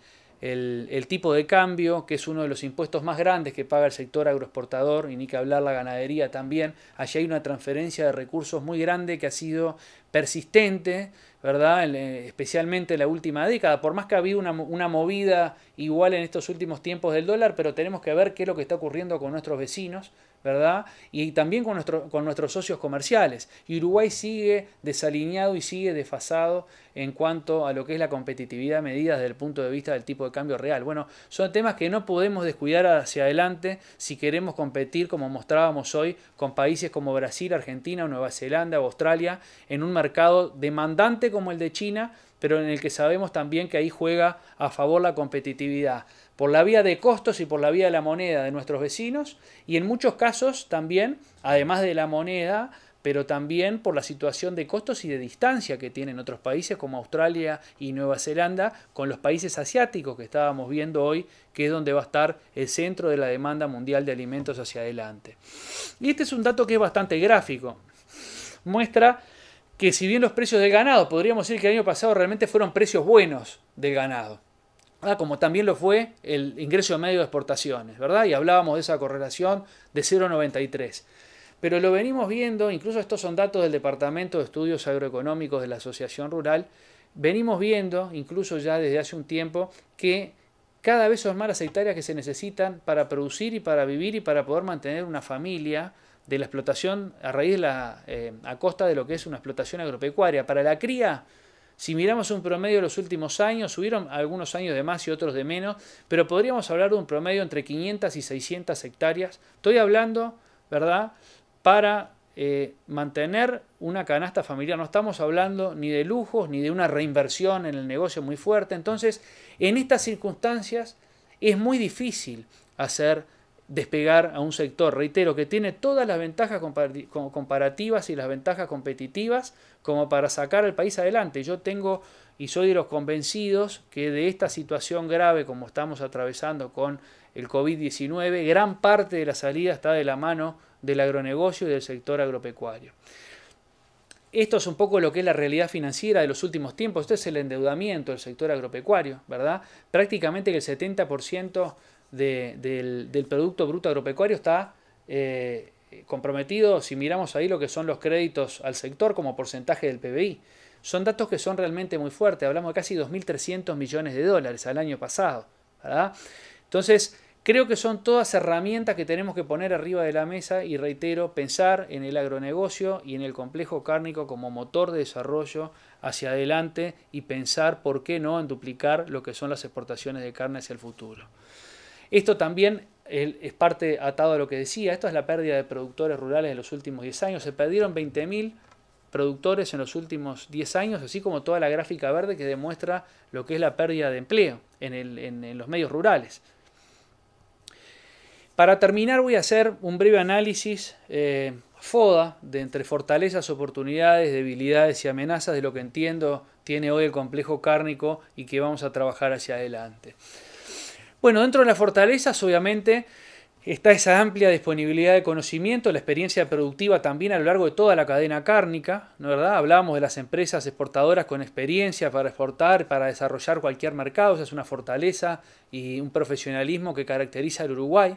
tipo de cambio, que es uno de los impuestos más grandes que paga el sector agroexportador, y ni que hablar la ganadería también. Allí hay una transferencia de recursos muy grande que ha sido persistente, ¿verdad? Eh, especialmente en la última década, por más que ha habido una, una, movida igual en estos últimos tiempos del dólar, pero tenemos que ver qué es lo que está ocurriendo con nuestros vecinos, ¿verdad? Y también con, nuestros socios comerciales. Uruguay sigue desalineado y sigue desfasado en cuanto a lo que es la competitividad medida desde el punto de vista del tipo de cambio real. Bueno, son temas que no podemos descuidar hacia adelante si queremos competir, como mostrábamos hoy, con países como Brasil, Argentina, Nueva Zelanda o Australia, en un mercado demandante como el de China, pero en el que sabemos también que ahí juega a favor la competitividad por la vía de costos y por la vía de la moneda de nuestros vecinos y en muchos casos también, además de la moneda, pero también por la situación de costos y de distancia que tienen otros países como Australia y Nueva Zelanda con los países asiáticos que estábamos viendo hoy, que es donde va a estar el centro de la demanda mundial de alimentos hacia adelante. Y este es un dato que es bastante gráfico. Muestra que si bien los precios del ganado, podríamos decir que el año pasado realmente fueron precios buenos del ganado Ah, como también lo fue el ingreso medio de exportaciones, ¿verdad? Y hablábamos de esa correlación de 0,93. Pero lo venimos viendo, incluso estos son datos del Departamento de Estudios Agroeconómicos de la Asociación Rural, venimos viendo, incluso ya desde hace un tiempo, que cada vez son más las hectáreas que se necesitan para producir y para vivir y para poder mantener una familia de la explotación a raíz la, eh, a costa de lo que es una explotación agropecuaria. Para la cría si miramos un promedio de los últimos años, subieron algunos años de más y otros de menos, pero podríamos hablar de un promedio entre 500 y 600 hectáreas. Estoy hablando, ¿verdad?, para eh, mantener una canasta familiar. No estamos hablando ni de lujos, ni de una reinversión en el negocio muy fuerte. Entonces, en estas circunstancias es muy difícil hacer despegar a un sector, reitero, que tiene todas las ventajas comparativas y las ventajas competitivas como para sacar al país adelante. Yo tengo y soy de los convencidos que de esta situación grave como estamos atravesando con el COVID-19, gran parte de la salida está de la mano del agronegocio y del sector agropecuario. Esto es un poco lo que es la realidad financiera de los últimos tiempos. Esto es el endeudamiento del sector agropecuario, ¿verdad? Prácticamente que el 70% del, Producto Bruto Agropecuario está eh, comprometido, si miramos ahí lo que son los créditos al sector como porcentaje del PBI. Son datos que son realmente muy fuertes, hablamos de casi 2.300 millones de dólares al año pasado. Entonces, creo que son todas herramientas que tenemos que poner arriba de la mesa y reitero, pensar en el agronegocio y en el complejo cárnico como motor de desarrollo hacia adelante y pensar, ¿por qué no?, en duplicar lo que son las exportaciones de carne hacia el futuro. Esto también es parte atado a lo que decía, esto es la pérdida de productores rurales en los últimos 10 años, se perdieron 20.000 productores en los últimos 10 años, así como toda la gráfica verde que demuestra lo que es la pérdida de empleo en, los medios rurales. Para terminar voy a hacer un breve análisis eh, FODA de entre fortalezas, oportunidades, debilidades y amenazas de lo que entiendo tiene hoy el complejo cárnico y que vamos a trabajar hacia adelante. Bueno, dentro de las fortalezas, obviamente, está esa amplia disponibilidad de conocimiento, la experiencia productiva también a lo largo de toda la cadena cárnica, ¿no verdad? Hablábamos de las empresas exportadoras con experiencia para exportar, para desarrollar cualquier mercado, esa es una fortaleza y un profesionalismo que caracteriza al Uruguay,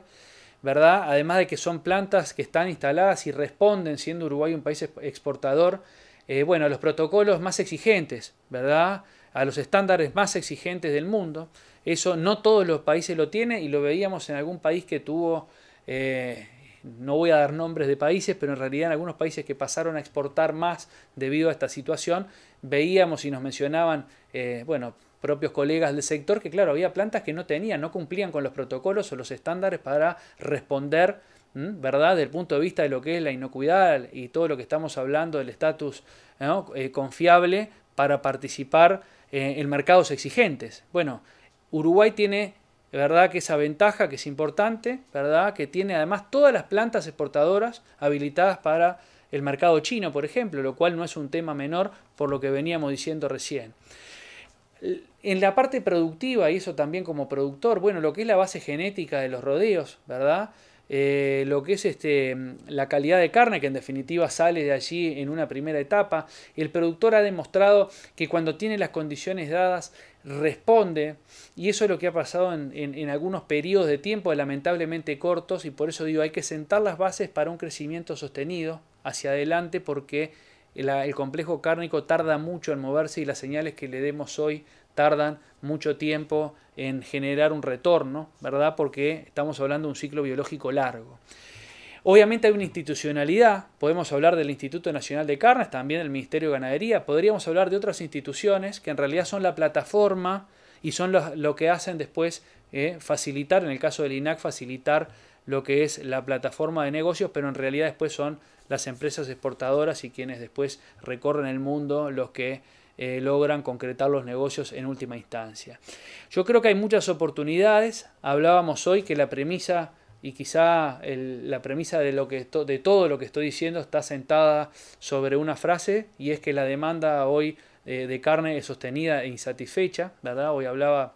¿verdad? Además de que son plantas que están instaladas y responden, siendo Uruguay un país exportador, eh, bueno, a los protocolos más exigentes, ¿verdad? A los estándares más exigentes del mundo. Eso no todos los países lo tienen y lo veíamos en algún país que tuvo, eh, no voy a dar nombres de países, pero en realidad en algunos países que pasaron a exportar más debido a esta situación, veíamos y nos mencionaban, eh, bueno, propios colegas del sector que claro, había plantas que no tenían, no cumplían con los protocolos o los estándares para responder ¿verdad? del punto de vista de lo que es la inocuidad y todo lo que estamos hablando del estatus eh, confiable para participar en mercados exigentes. Bueno, Uruguay tiene, ¿verdad?, que esa ventaja que es importante, ¿verdad?, que tiene además todas las plantas exportadoras habilitadas para el mercado chino, por ejemplo, lo cual no es un tema menor por lo que veníamos diciendo recién. En la parte productiva, y eso también como productor, bueno, lo que es la base genética de los rodeos, ¿verdad? Eh, lo que es este, la calidad de carne, que en definitiva sale de allí en una primera etapa. El productor ha demostrado que cuando tiene las condiciones dadas, responde, y eso es lo que ha pasado en, algunos periodos de tiempo lamentablemente cortos, y por eso digo, hay que sentar las bases para un crecimiento sostenido hacia adelante, porque el complejo cárnico tarda mucho en moverse y las señales que le demos hoy tardan mucho tiempo en generar un retorno, ¿verdad? Porque estamos hablando de un ciclo biológico largo. Obviamente hay una institucionalidad, podemos hablar del Instituto Nacional de Carnes, también del Ministerio de Ganadería, podríamos hablar de otras instituciones que en realidad son la plataforma y son lo, que hacen después eh, facilitar, en el caso del INAC, facilitar lo que es la plataforma de negocios, pero en realidad después son las empresas exportadoras y quienes después recorren el mundo los que eh, logran concretar los negocios en última instancia. Yo creo que hay muchas oportunidades. Hablábamos hoy que la premisa y quizá la premisa de, lo que de todo lo que estoy diciendo está sentada sobre una frase y es que la demanda hoy eh, de carne es sostenida e insatisfecha, ¿verdad? Hoy hablaba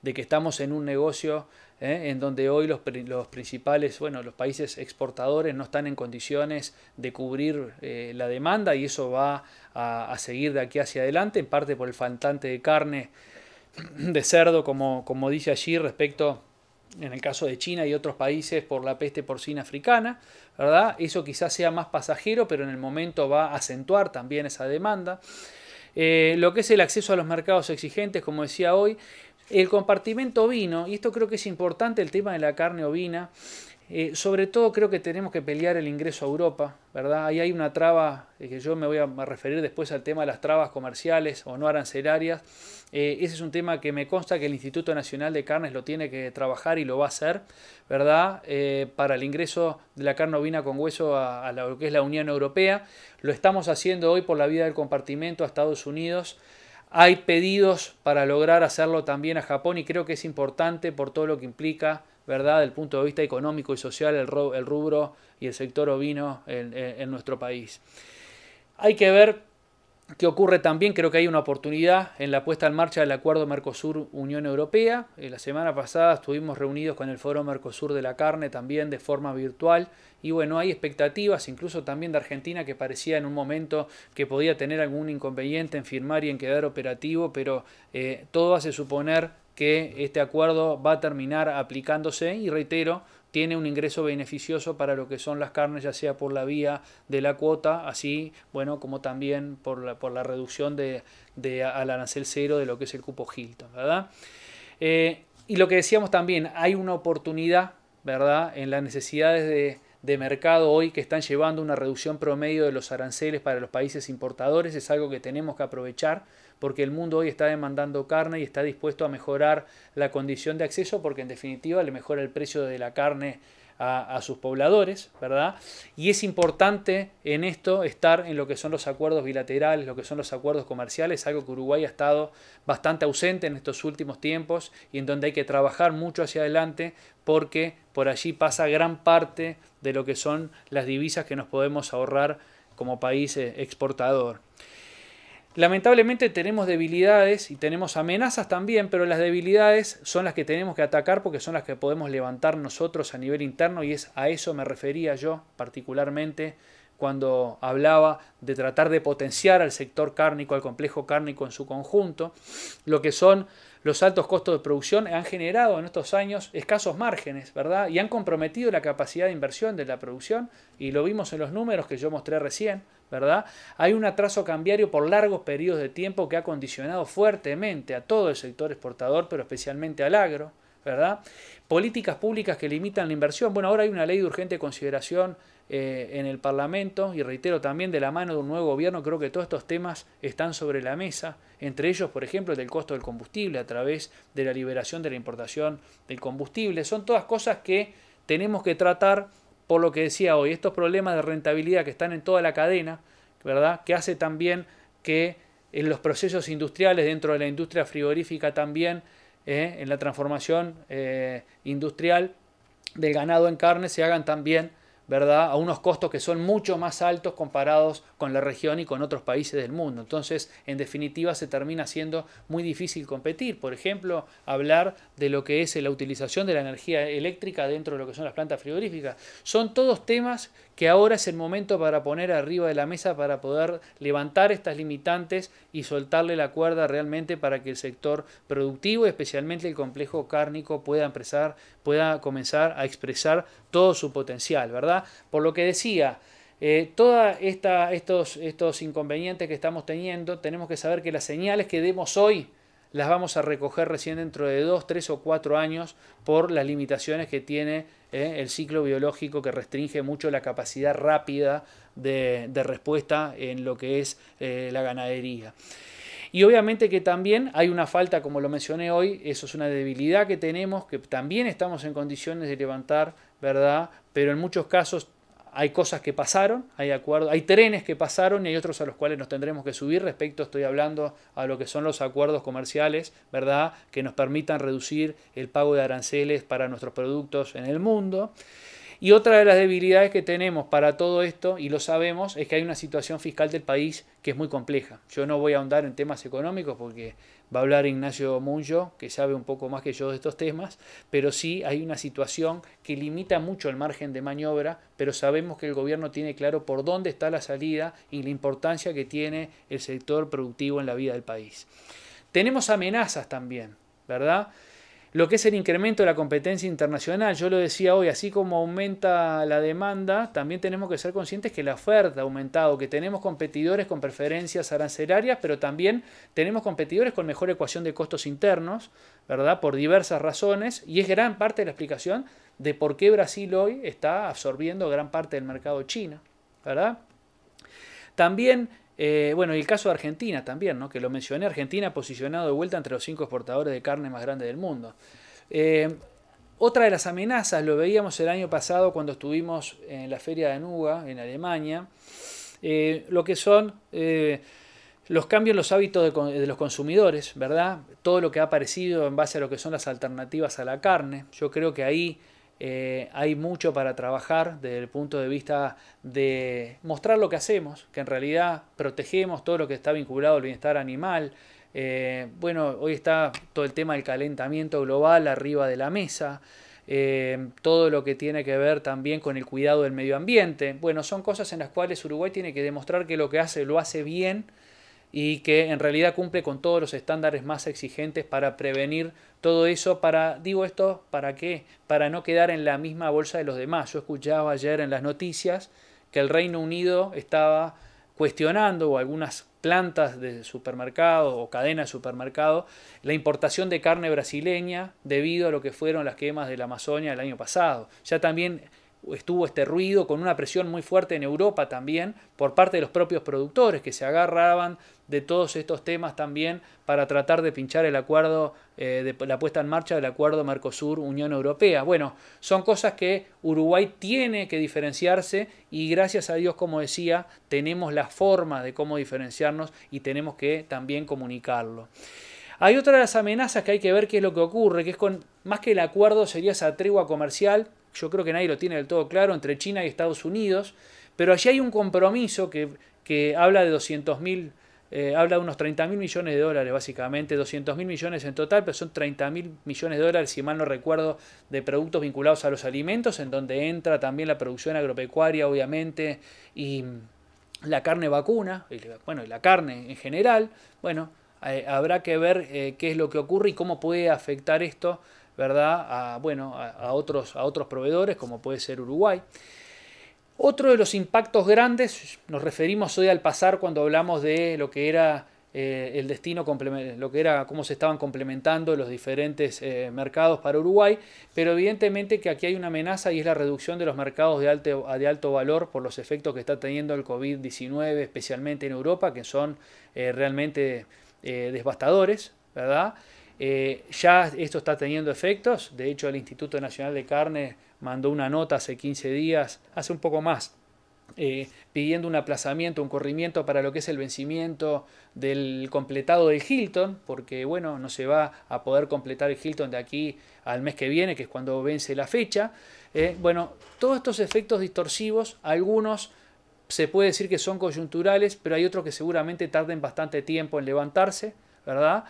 de que estamos en un negocio ¿eh? en donde hoy los, principales, bueno, los países exportadores no están en condiciones de cubrir eh, la demanda y eso va a, seguir de aquí hacia adelante, en parte por el faltante de carne de cerdo, como, como dice allí, respecto en el caso de China y otros países por la peste porcina africana, ¿verdad? Eso quizás sea más pasajero, pero en el momento va a acentuar también esa demanda. Eh, lo que es el acceso a los mercados exigentes, como decía hoy, el compartimento ovino, y esto creo que es importante el tema de la carne ovina, eh, sobre todo creo que tenemos que pelear el ingreso a Europa, ¿verdad? Ahí hay una traba, eh, que yo me voy a referir después al tema de las trabas comerciales o no arancelarias. Eh, ese es un tema que me consta que el Instituto Nacional de Carnes lo tiene que trabajar y lo va a hacer, ¿verdad? para el ingreso de la carne ovina con hueso a, a lo que es la Unión Europea. Lo estamos haciendo hoy por la vía del compartimento a Estados Unidos. Hay pedidos para lograr hacerlo también a Japón y creo que es importante por todo lo que implica, ¿verdad?, del punto de vista económico y social, el, rubro y el sector ovino en, en nuestro país. Hay que ver ¿Qué ocurre también? Creo que hay una oportunidad en la puesta en marcha del acuerdo Mercosur-Unión Europea. Eh, la semana pasada estuvimos reunidos con el Foro Mercosur de la Carne también de forma virtual. Y bueno, hay expectativas incluso también de Argentina que parecía en un momento que podía tener algún inconveniente en firmar y en quedar operativo, pero eh, todo hace suponer que este acuerdo va a terminar aplicándose y reitero, tiene un ingreso beneficioso para lo que son las carnes, ya sea por la vía de la cuota, así bueno como también por la, por la reducción al arancel cero de lo que es el cupo Hilton, ¿verdad? Eh, y lo que decíamos también, hay una oportunidad, ¿verdad?, en las necesidades de, de mercado hoy que están llevando una reducción promedio de los aranceles para los países importadores, es algo que tenemos que aprovechar porque el mundo hoy está demandando carne y está dispuesto a mejorar la condición de acceso, porque en definitiva le mejora el precio de la carne a, a, sus pobladores, ¿verdad? Y es importante en esto estar en lo que son los acuerdos bilaterales, lo que son los acuerdos comerciales, algo que Uruguay ha estado bastante ausente en estos últimos tiempos y en donde hay que trabajar mucho hacia adelante porque por allí pasa gran parte de lo que son las divisas que nos podemos ahorrar como país eh, exportador. Lamentablemente tenemos debilidades y tenemos amenazas también, pero las debilidades son las que tenemos que atacar porque son las que podemos levantar nosotros a nivel interno y es a eso me refería yo particularmente cuando hablaba de tratar de potenciar al sector cárnico, al complejo cárnico en su conjunto, lo que son los altos costos de producción han generado en estos años escasos márgenes, ¿verdad? Y han comprometido la capacidad de inversión de la producción y lo vimos en los números que yo mostré recién. ¿verdad? Hay un atraso cambiario por largos periodos de tiempo que ha condicionado fuertemente a todo el sector exportador, pero especialmente al agro, ¿verdad? Políticas públicas que limitan la inversión. Bueno, ahora hay una ley de urgente consideración eh, en el Parlamento y reitero también de la mano de un nuevo gobierno, creo que todos estos temas están sobre la mesa, entre ellos, por ejemplo, el del costo del combustible a través de la liberación de la importación del combustible. Son todas cosas que tenemos que tratar por lo que decía hoy, estos problemas de rentabilidad que están en toda la cadena, ¿verdad? Que hace también que en eh, los procesos industriales dentro de la industria frigorífica también, eh, en la transformación eh, industrial del ganado en carne, se hagan también ¿verdad? a unos costos que son mucho más altos comparados con la región y con otros países del mundo. Entonces, en definitiva, se termina siendo muy difícil competir. Por ejemplo, hablar de lo que es la utilización de la energía eléctrica dentro de lo que son las plantas frigoríficas. Son todos temas que ahora es el momento para poner arriba de la mesa para poder levantar estas limitantes y soltarle la cuerda realmente para que el sector productivo, especialmente el complejo cárnico, pueda empezar, pueda comenzar a expresar todo su potencial, ¿verdad? Por lo que decía, eh, Todos estos, estos inconvenientes que estamos teniendo, tenemos que saber que las señales que demos hoy las vamos a recoger recién dentro de dos, tres o cuatro años por las limitaciones que tiene ¿eh? el ciclo biológico que restringe mucho la capacidad rápida de, respuesta en lo que es eh, la ganadería. Y obviamente que también hay una falta, como lo mencioné hoy, eso es una debilidad que tenemos, que también estamos en condiciones de levantar, ¿verdad? Pero en muchos casos hay cosas que pasaron, hay acuerdos, hay trenes que pasaron y hay otros a los cuales nos tendremos que subir respecto, estoy hablando a lo que son los acuerdos comerciales, ¿verdad? Que nos permitan reducir el pago de aranceles para nuestros productos en el mundo. Y otra de las debilidades que tenemos para todo esto, y lo sabemos, es que hay una situación fiscal del país que es muy compleja. Yo no voy a ahondar en temas económicos porque va a hablar Ignacio Mullo, que sabe un poco más que yo de estos temas, pero sí hay una situación que limita mucho el margen de maniobra, pero sabemos que el gobierno tiene claro por dónde está la salida y la importancia que tiene el sector productivo en la vida del país. Tenemos amenazas también, ¿verdad? lo que es el incremento de la competencia internacional. Yo lo decía hoy, así como aumenta la demanda, también tenemos que ser conscientes que la oferta ha aumentado, que tenemos competidores con preferencias arancelarias, pero también tenemos competidores con mejor ecuación de costos internos, ¿verdad? Por diversas razones, y es gran parte de la explicación de por qué Brasil hoy está absorbiendo gran parte del mercado chino, ¿verdad? También eh, bueno, y el caso de Argentina también, ¿no? que lo mencioné, Argentina posicionado de vuelta entre los cinco exportadores de carne más grandes del mundo. Eh, otra de las amenazas, lo veíamos el año pasado cuando estuvimos en la feria de Nuga, en Alemania, eh, lo que son los cambios en los hábitos de, de, los consumidores, ¿verdad? Todo lo que ha aparecido en base a lo que son las alternativas a la carne. Yo creo que ahí eh, hay mucho para trabajar desde el punto de vista de mostrar lo que hacemos, que en realidad protegemos todo lo que está vinculado al bienestar animal. Eh, bueno, hoy está todo el tema del calentamiento global arriba de la mesa. Eh, todo lo que tiene que ver también con el cuidado del medio ambiente. Bueno, son cosas en las cuales Uruguay tiene que demostrar que lo que hace lo hace bien y que en realidad cumple con todos los estándares más exigentes para prevenir todo eso, para, digo esto, ¿para qué? Para no quedar en la misma bolsa de los demás. Yo escuchaba ayer en las noticias que el Reino Unido estaba cuestionando o algunas plantas de supermercado o cadena de supermercado la importación de carne brasileña debido a lo que fueron las quemas de la Amazonia el año pasado. Ya también estuvo este ruido con una presión muy fuerte en Europa también por parte de los propios productores que se agarraban de todos estos temas también para tratar de pinchar el acuerdo, eh, la puesta en marcha del acuerdo Mercosur-Unión Europea. Bueno, son cosas que Uruguay tiene que diferenciarse y gracias a Dios, como decía, tenemos la forma de cómo diferenciarnos y tenemos que también comunicarlo. Hay otra de las amenazas que hay que ver qué es lo que ocurre, que es con más que el acuerdo sería esa tregua comercial, yo creo que nadie lo tiene del todo claro, entre China y Estados Unidos, pero allí hay un compromiso que, que habla de 200 mil eh, habla de unos 30 mil millones de dólares, básicamente, 200 mil millones en total, pero son 30 mil millones de dólares, si mal no recuerdo, de productos vinculados a los alimentos, en donde entra también la producción agropecuaria, obviamente, y la carne vacuna, bueno, y la carne en general. Bueno, eh, habrá que ver eh, qué es lo que ocurre y cómo puede afectar esto, ¿verdad? A, bueno, a otros, a otros proveedores, como puede ser Uruguay. Otro de los impactos grandes, nos referimos hoy al pasar cuando hablamos de lo que era eh, el destino, lo que era cómo se estaban complementando los diferentes eh, mercados para Uruguay, pero evidentemente que aquí hay una amenaza y es la reducción de los mercados de alto, valor por los efectos que está teniendo el COVID-19, especialmente en Europa, que son eh, realmente devastadores, ¿verdad? ya esto está teniendo efectos, de hecho el Instituto Nacional de Carne mandó una nota hace 15 días, hace un poco más, eh, pidiendo un aplazamiento, un corrimiento para lo que es el vencimiento del completado del Hilton, porque bueno, no se va a poder completar el Hilton de aquí al mes que viene, que es cuando vence la fecha. Eh, bueno, todos estos efectos distorsivos, algunos se puede decir que son coyunturales, pero hay otros que seguramente tarden bastante tiempo en levantarse, ¿verdad?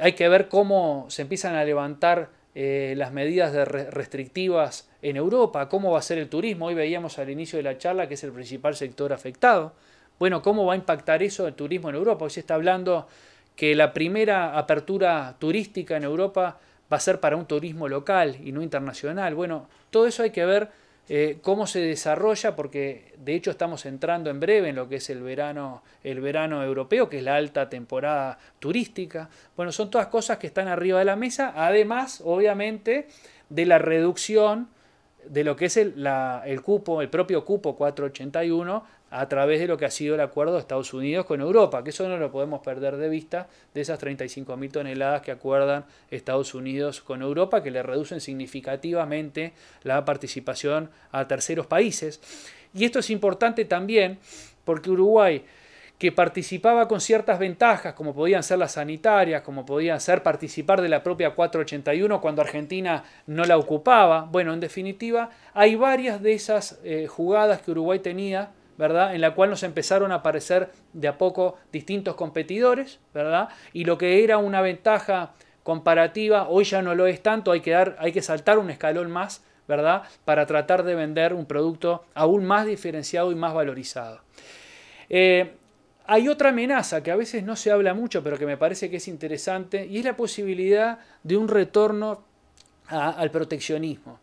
Hay que ver cómo se empiezan a levantar eh, las medidas restrictivas en Europa, cómo va a ser el turismo. Hoy veíamos al inicio de la charla que es el principal sector afectado. Bueno, ¿cómo va a impactar eso el turismo en Europa? Hoy se está hablando que la primera apertura turística en Europa va a ser para un turismo local y no internacional. Bueno, todo eso hay que ver eh, cómo se desarrolla, porque de hecho estamos entrando en breve en lo que es el verano, el verano europeo, que es la alta temporada turística. Bueno, son todas cosas que están arriba de la mesa, además, obviamente, de la reducción de lo que es el, el cupo, el propio cupo 481, a través de lo que ha sido el acuerdo de Estados Unidos con Europa, que eso no lo podemos perder de vista, de esas 35.000 toneladas que acuerdan Estados Unidos con Europa, que le reducen significativamente la participación a terceros países. Y esto es importante también porque Uruguay que participaba con ciertas ventajas, como podían ser las sanitarias, como podían ser participar de la propia 481 cuando Argentina no la ocupaba. Bueno, en definitiva, hay varias de esas eh, jugadas que Uruguay tenía, ¿verdad? En la cual nos empezaron a aparecer de a poco distintos competidores, ¿verdad? Y lo que era una ventaja comparativa, hoy ya no lo es tanto, hay que, dar, hay que saltar un escalón más, ¿verdad? Para tratar de vender un producto aún más diferenciado y más valorizado. Eh, hay otra amenaza que a veces no se habla mucho, pero que me parece que es interesante, y es la posibilidad de un retorno al proteccionismo.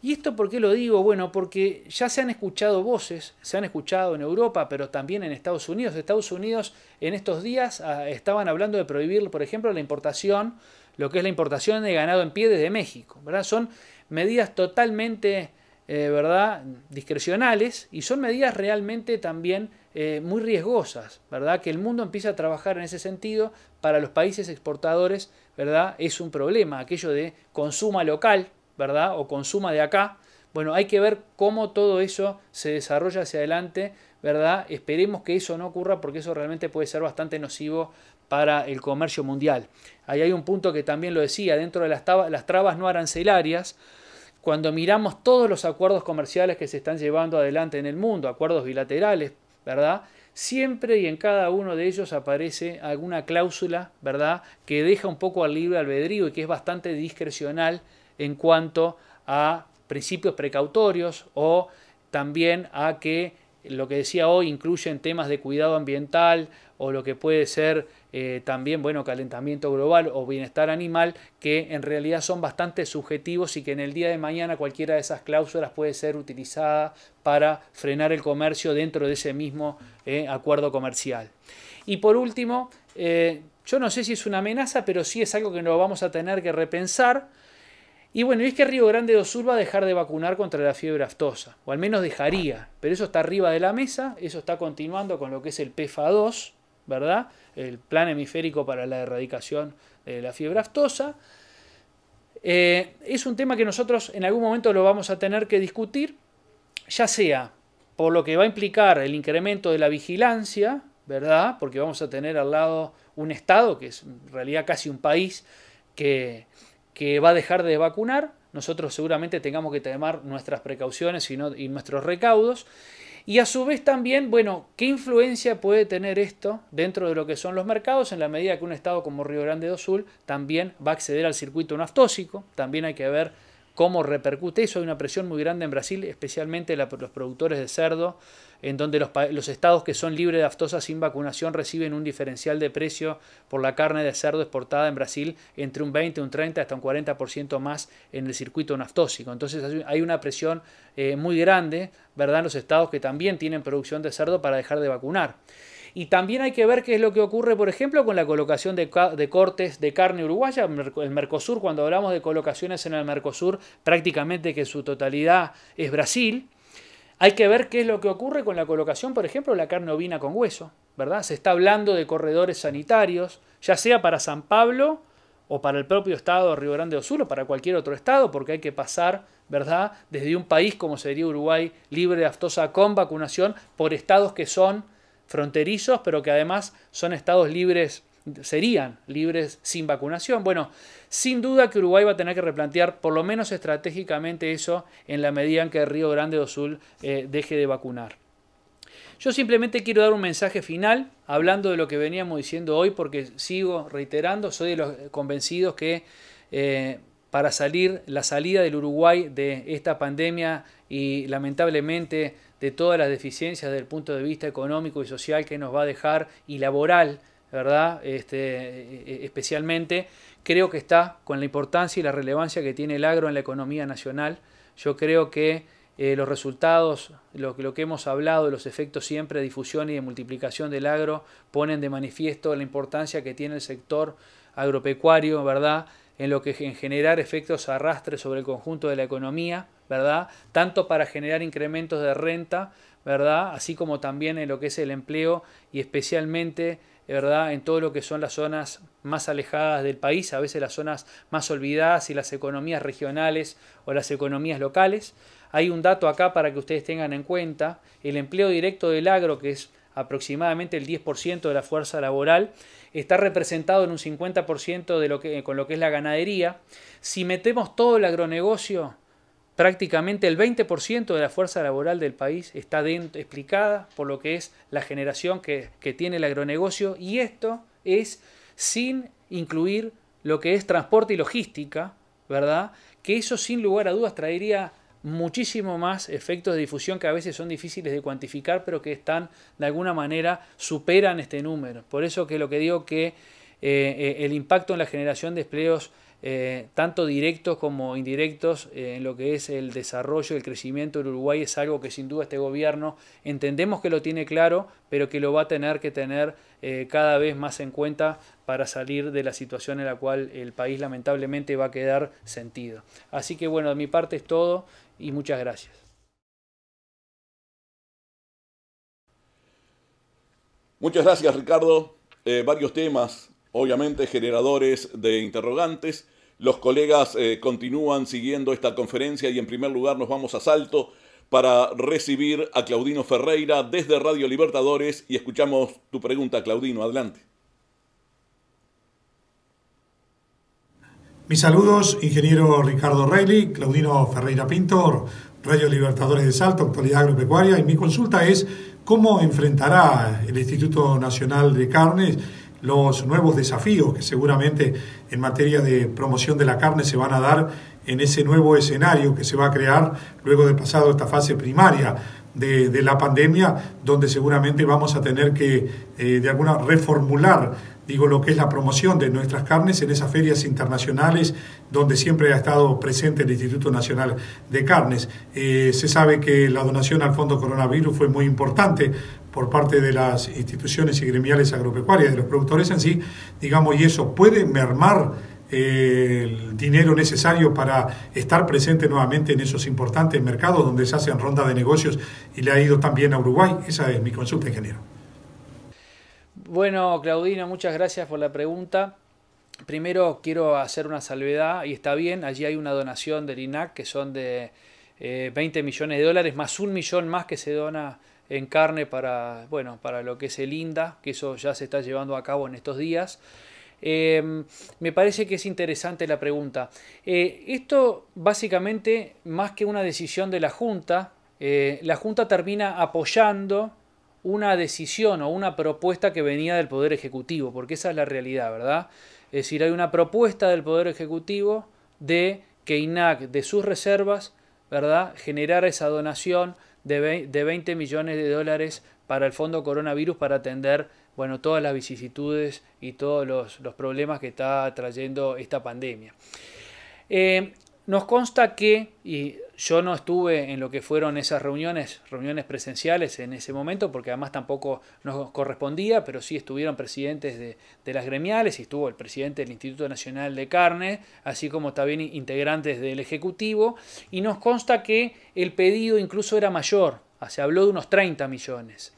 ¿Y esto por qué lo digo? Bueno, porque ya se han escuchado voces, se han escuchado en Europa, pero también en Estados Unidos. Estados Unidos en estos días ah, estaban hablando de prohibir, por ejemplo, la importación, lo que es la importación de ganado en pie desde México. ¿verdad? Son medidas totalmente eh, ¿verdad? discrecionales y son medidas realmente también eh, muy riesgosas, ¿verdad? Que el mundo empiece a trabajar en ese sentido para los países exportadores, ¿verdad? Es un problema, aquello de consuma local, ¿verdad? O consuma de acá. Bueno, hay que ver cómo todo eso se desarrolla hacia adelante, ¿verdad? Esperemos que eso no ocurra porque eso realmente puede ser bastante nocivo para el comercio mundial. Ahí hay un punto que también lo decía, dentro de las trabas no arancelarias, cuando miramos todos los acuerdos comerciales que se están llevando adelante en el mundo, acuerdos bilaterales, ¿verdad? Siempre y en cada uno de ellos aparece alguna cláusula, ¿verdad? Que deja un poco al libre albedrío y que es bastante discrecional en cuanto a principios precautorios o también a que lo que decía hoy incluyen temas de cuidado ambiental o lo que puede ser eh, también, bueno, calentamiento global o bienestar animal, que en realidad son bastante subjetivos y que en el día de mañana cualquiera de esas cláusulas puede ser utilizada para frenar el comercio dentro de ese mismo eh, acuerdo comercial. Y por último, eh, yo no sé si es una amenaza, pero sí es algo que nos vamos a tener que repensar. Y bueno, es que Río Grande do Sur va a dejar de vacunar contra la fiebre aftosa, o al menos dejaría, pero eso está arriba de la mesa, eso está continuando con lo que es el PFA2, ¿verdad? El plan hemisférico para la erradicación de la fiebre aftosa. Eh, es un tema que nosotros en algún momento lo vamos a tener que discutir, ya sea por lo que va a implicar el incremento de la vigilancia, ¿verdad? Porque vamos a tener al lado un Estado, que es en realidad casi un país, que, va a dejar de vacunar. Nosotros seguramente tengamos que tomar nuestras precauciones y nuestros recaudos. Y a su vez también, bueno, ¿qué influencia puede tener esto dentro de lo que son los mercados en la medida que un estado como Río Grande do Sul también va a acceder al circuito naftósico? También hay que ver cómo repercute eso. Hay una presión muy grande en Brasil, especialmente los productores de cerdo, en donde los, estados que son libres de aftosa sin vacunación reciben un diferencial de precio por la carne de cerdo exportada en Brasil entre un 20, un 30, hasta un 40% más en el circuito naftósico. Entonces hay una presión eh, muy grande, ¿verdad?, en los estados que también tienen producción de cerdo para dejar de vacunar. Y también hay que ver qué es lo que ocurre, por ejemplo, con la colocación de, cortes de carne uruguaya. El Mercosur, cuando hablamos de colocaciones en el Mercosur, prácticamente que su totalidad es Brasil. Hay que ver qué es lo que ocurre con la colocación, por ejemplo, de la carne ovina con hueso, ¿verdad? Se está hablando de corredores sanitarios, ya sea para San Pablo o para el propio estado de Río Grande do Sul o para cualquier otro estado, porque hay que pasar, ¿verdad?, desde un país como sería Uruguay libre de aftosa con vacunación por estados que son fronterizos, pero que además son estados libres, serían libres sin vacunación. Bueno, sin duda que Uruguay va a tener que replantear por lo menos estratégicamente eso en la medida en que Río Grande do Sul eh, deje de vacunar. Yo simplemente quiero dar un mensaje final hablando de lo que veníamos diciendo hoy, porque sigo reiterando, soy de los convencidos que eh, para salir, la salida del Uruguay de esta pandemia y lamentablemente de todas las deficiencias desde el punto de vista económico y social que nos va a dejar y laboral, ¿verdad? Este, e, e, especialmente, creo que está con la importancia y la relevancia que tiene el agro en la economía nacional. Yo creo que eh, los resultados, lo, que hemos hablado, los efectos siempre de difusión y de multiplicación del agro ponen de manifiesto la importancia que tiene el sector agropecuario, ¿verdad? en lo que en generar efectos arrastre sobre el conjunto de la economía, ¿verdad? Tanto para generar incrementos de renta, ¿verdad? Así como también en lo que es el empleo y especialmente, ¿verdad? En todo lo que son las zonas más alejadas del país, a veces las zonas más olvidadas y las economías regionales o las economías locales. Hay un dato acá para que ustedes tengan en cuenta, el empleo directo del agro, que es aproximadamente el 10% de la fuerza laboral, está representado en un 50% de lo que, con lo que es la ganadería. Si metemos todo el agronegocio, prácticamente el 20% de la fuerza laboral del país está dentro, explicada por lo que es la generación que, que tiene el agronegocio y esto es sin incluir lo que es transporte y logística, ¿verdad? Que eso sin lugar a dudas traería muchísimo más efectos de difusión que a veces son difíciles de cuantificar, pero que están, de alguna manera, superan este número. Por eso que lo que digo que eh, eh, el impacto en la generación de empleos eh, tanto directos como indirectos en lo que es el desarrollo, el crecimiento del Uruguay es algo que sin duda este gobierno entendemos que lo tiene claro, pero que lo va a tener que tener cada vez más en cuenta para salir de la situación en la cual el país lamentablemente va a quedar sentido. Así que bueno, de mi parte es todo y muchas gracias. Muchas gracias Ricardo. Eh, varios temas, obviamente generadores de interrogantes. Los colegas eh, continúan siguiendo esta conferencia y en primer lugar nos vamos a Salto para recibir a Claudino Ferreira desde Radio Libertadores y escuchamos tu pregunta, Claudino. Adelante. Mis saludos, ingeniero Ricardo Reilly, Claudino Ferreira Pintor, Radio Libertadores de Salto, Actualidad Agropecuaria, y mi consulta es cómo enfrentará el Instituto Nacional de Carnes los nuevos desafíos que seguramente en materia de promoción de la carne se van a dar en ese nuevo escenario que se va a crear luego de pasado esta fase primaria de, la pandemia, donde seguramente vamos a tener que eh, de alguna reformular digo, lo que es la promoción de nuestras carnes en esas ferias internacionales donde siempre ha estado presente el Instituto Nacional de Carnes. Eh, se sabe que la donación al Fondo Coronavirus fue muy importante por parte de las instituciones y gremiales agropecuarias, de los productores en sí, digamos, y eso puede mermar eh, el dinero necesario para estar presente nuevamente en esos importantes mercados donde se hacen rondas de negocios y le ha ido también a Uruguay. Esa es mi consulta, ingeniero. Bueno, claudina muchas gracias por la pregunta. Primero quiero hacer una salvedad y está bien, allí hay una donación del INAC que son de 20 eh, millones de dólares más un millón más que se dona en carne para, bueno, para lo que es el INDA, que eso ya se está llevando a cabo en estos días. Em, me parece que es interesante la pregunta. Eh, esto básicamente, más que una decisión de la Junta, eh, la Junta termina apoyando una decisión o una propuesta que venía del Poder Ejecutivo, porque esa es la realidad, ¿verdad? Es decir, hay una propuesta del Poder Ejecutivo de que INAC de sus reservas, ¿verdad?, generara esa donación de 20 millones de dólares para el fondo coronavirus para atender bueno, todas las vicisitudes y todos los, problemas que está trayendo esta pandemia. Eh, nos consta que, y yo no estuve en lo que fueron esas reuniones, reuniones presenciales en ese momento, porque además tampoco nos correspondía, pero sí estuvieron presidentes de, las gremiales y estuvo el presidente del Instituto Nacional de Carne, así como también integrantes del Ejecutivo, y nos consta que el pedido incluso era mayor, se habló de unos 30 millones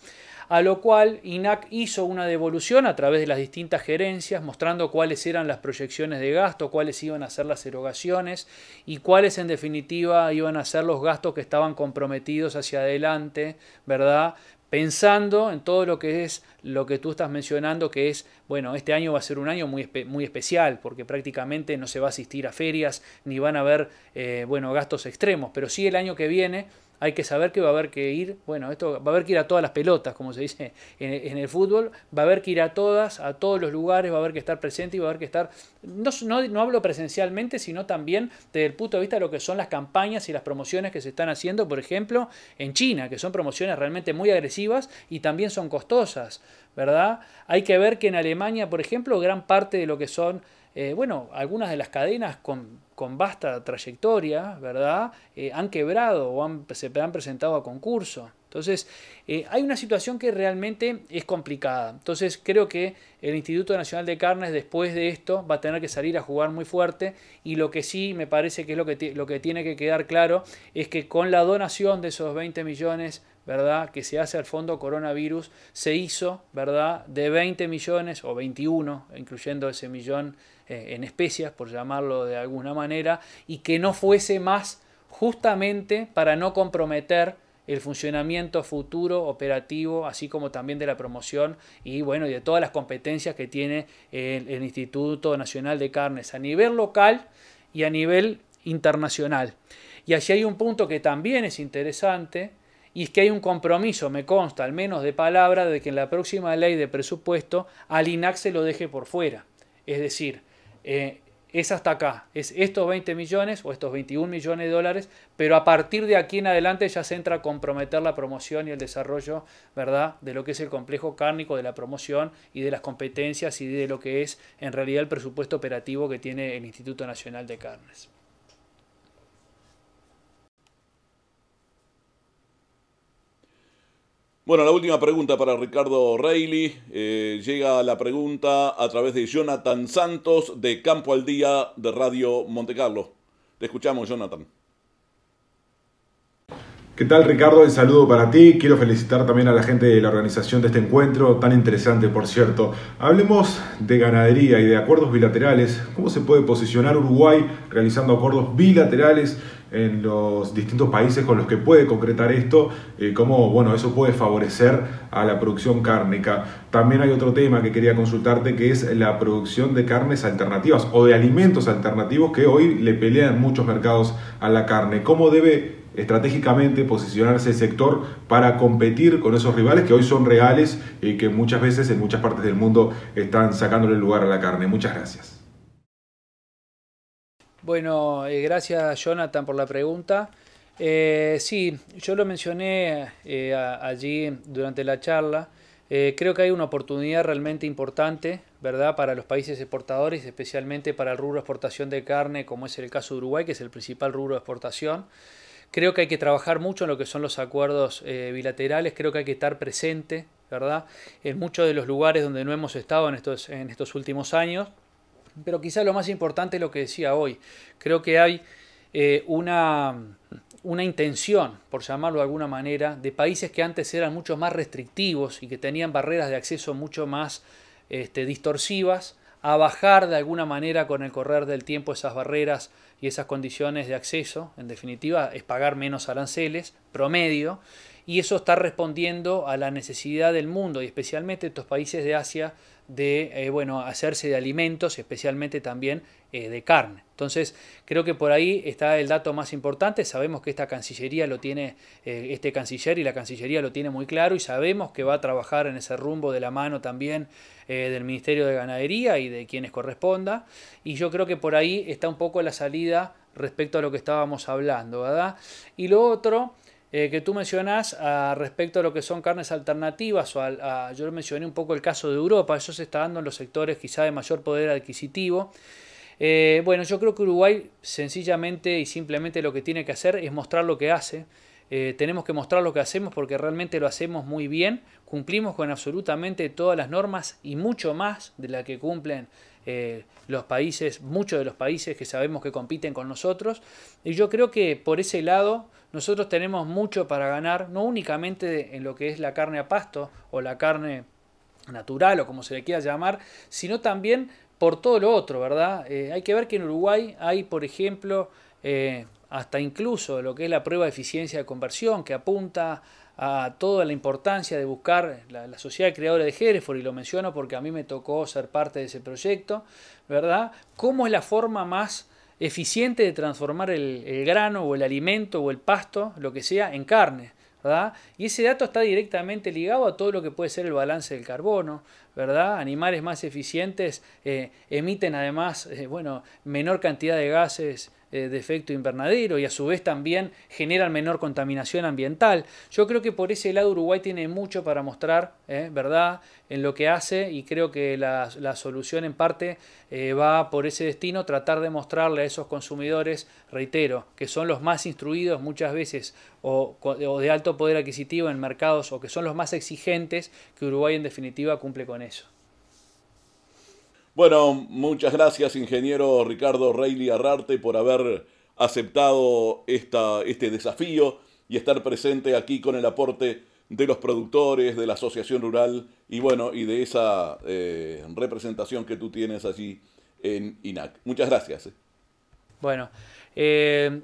a lo cual INAC hizo una devolución a través de las distintas gerencias, mostrando cuáles eran las proyecciones de gasto, cuáles iban a ser las erogaciones y cuáles en definitiva iban a ser los gastos que estaban comprometidos hacia adelante, ¿verdad? pensando en todo lo que es lo que tú estás mencionando, que es, bueno, este año va a ser un año muy, muy especial, porque prácticamente no se va a asistir a ferias, ni van a haber, eh, bueno, gastos extremos, pero sí el año que viene hay que saber que va a haber que ir, bueno, esto va a haber que ir a todas las pelotas, como se dice en, el fútbol, va a haber que ir a todas, a todos los lugares, va a haber que estar presente y va a haber que estar, no, no, no hablo presencialmente, sino también desde el punto de vista de lo que son las campañas y las promociones que se están haciendo, por ejemplo, en China, que son promociones realmente muy agresivas y también son costosas, ¿verdad? Hay que ver que en Alemania, por ejemplo, gran parte de lo que son eh, bueno, algunas de las cadenas con, vasta trayectoria, ¿verdad? Eh, han quebrado o se han presentado a concurso. Entonces, eh, hay una situación que realmente es complicada. Entonces, creo que el Instituto Nacional de Carnes, después de esto, va a tener que salir a jugar muy fuerte. Y lo que sí me parece que es lo que, lo que tiene que quedar claro es que con la donación de esos 20 millones ¿verdad? Que se hace al fondo coronavirus, se hizo, ¿verdad? De 20 millones o 21, incluyendo ese millón eh, en especias, por llamarlo de alguna manera, y que no fuese más justamente para no comprometer el funcionamiento futuro operativo, así como también de la promoción y bueno, de todas las competencias que tiene el, el Instituto Nacional de Carnes a nivel local y a nivel internacional. Y allí hay un punto que también es interesante, y es que hay un compromiso, me consta, al menos de palabra, de que en la próxima ley de presupuesto al INAC se lo deje por fuera. Es decir, eh, es hasta acá, es estos 20 millones o estos 21 millones de dólares, pero a partir de aquí en adelante ya se entra a comprometer la promoción y el desarrollo, ¿verdad?, de lo que es el complejo cárnico, de la promoción y de las competencias y de lo que es en realidad el presupuesto operativo que tiene el Instituto Nacional de Carnes. Bueno, la última pregunta para Ricardo Reilly. Eh, llega la pregunta a través de Jonathan Santos de Campo al Día de Radio Montecarlo. Te escuchamos, Jonathan. ¿Qué tal Ricardo? Un saludo para ti. Quiero felicitar también a la gente de la organización de este encuentro, tan interesante por cierto. Hablemos de ganadería y de acuerdos bilaterales. ¿Cómo se puede posicionar Uruguay realizando acuerdos bilaterales en los distintos países con los que puede concretar esto? Eh, ¿Cómo bueno, eso puede favorecer a la producción cárnica? También hay otro tema que quería consultarte que es la producción de carnes alternativas o de alimentos alternativos que hoy le pelean muchos mercados a la carne. ¿Cómo debe estratégicamente posicionarse el sector para competir con esos rivales que hoy son reales y que muchas veces en muchas partes del mundo están sacándole lugar a la carne. Muchas gracias. Bueno, eh, gracias Jonathan por la pregunta. Eh, sí, yo lo mencioné eh, allí durante la charla. creo que hay una oportunidad realmente importante, ¿verdad?, para los países exportadores, especialmente para el rubro de exportación de carne, como es el caso de Uruguay, que es el principal rubro de exportación. Creo que hay que trabajar mucho en lo que son los acuerdos eh, bilaterales, creo que hay que estar presente, ¿verdad? En muchos de los lugares donde no hemos estado en estos, últimos años. Pero quizás lo más importante es lo que decía hoy. Creo que hay eh, una, intención, por llamarlo de alguna manera, de países que antes eran mucho más restrictivos y que tenían barreras de acceso mucho más este, distorsivas, a bajar de alguna manera con el correr del tiempo esas barreras y esas condiciones de acceso, en definitiva, es pagar menos aranceles promedio y eso está respondiendo a la necesidad del mundo y especialmente estos países de Asia de eh, bueno, hacerse de alimentos, especialmente también eh, de carne. Entonces, creo que por ahí está el dato más importante. Sabemos que esta Cancillería lo tiene, eh, este canciller y la Cancillería lo tiene muy claro y sabemos que va a trabajar en ese rumbo de la mano también del Ministerio de Ganadería y de quienes corresponda. Y yo creo que por ahí está un poco la salida respecto a lo que estábamos hablando, ¿verdad? Y lo otro eh, que tú mencionás ah, respecto a lo que son carnes alternativas, o ah, yo mencioné un poco el caso de Europa, eso se está dando en los sectores quizá de mayor poder adquisitivo. Eh, bueno, yo creo que Uruguay sencillamente y simplemente lo que tiene que hacer es mostrar lo que hace. Eh, tenemos que mostrar lo que hacemos porque realmente lo hacemos muy bien, cumplimos con absolutamente todas las normas y mucho más de la que cumplen los países, muchos de los países que sabemos que compiten con nosotros. Y yo creo que por ese lado nosotros tenemos mucho para ganar, no únicamente en lo que es la carne a pasto o la carne natural o como se le quiera llamar, sino también por todo lo otro, ¿verdad? Eh, hay que ver que en Uruguay hay, por ejemplo, eh, hasta incluso lo que es la prueba de eficiencia de conversión, que apunta a toda la importancia de buscar la, sociedad creadora de Hereford, y lo menciono porque a mí me tocó ser parte de ese proyecto, ¿verdad? ¿Cómo es la forma más eficiente de transformar el, grano o el alimento o el pasto, lo que sea, en carne. ¿verdad? Y ese dato está directamente ligado a todo lo que puede ser el balance del carbono, ¿verdad? Animales más eficientes eh, emiten además, eh, bueno, menor cantidad de gases eh, de efecto invernadero y a su vez también generan menor contaminación ambiental. Yo creo que por ese lado Uruguay tiene mucho para mostrar, eh, ¿verdad?, en lo que hace y creo que la, solución en parte eh, va por ese destino, tratar de mostrarle a esos consumidores, reitero, que son los más instruidos muchas veces o de alto poder adquisitivo en mercados o que son los más exigentes, que Uruguay en definitiva cumple con eso. Bueno, muchas gracias, ingeniero Ricardo Reilly Arrarte, por haber aceptado esta, este desafío y estar presente aquí con el aporte de los productores, de la Asociación Rural y bueno, y de esa eh, representación que tú tienes allí en INAC. Muchas gracias. Bueno, eh,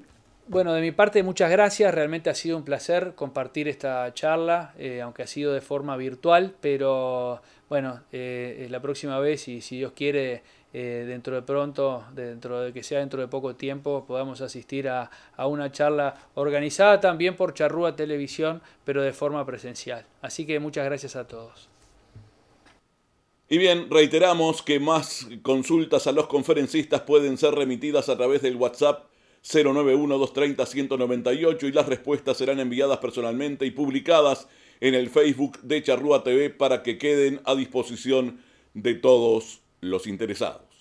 bueno, de mi parte muchas gracias, realmente ha sido un placer compartir esta charla, eh, aunque ha sido de forma virtual, pero bueno, eh, la próxima vez, y si Dios quiere, eh, dentro de pronto, dentro de que sea dentro de poco tiempo, podamos asistir a, a una charla organizada también por Charrúa Televisión, pero de forma presencial. Así que muchas gracias a todos. Y bien, reiteramos que más consultas a los conferencistas pueden ser remitidas a través del WhatsApp 091-230-198 y las respuestas serán enviadas personalmente y publicadas en el Facebook de Charrúa TV para que queden a disposición de todos los interesados.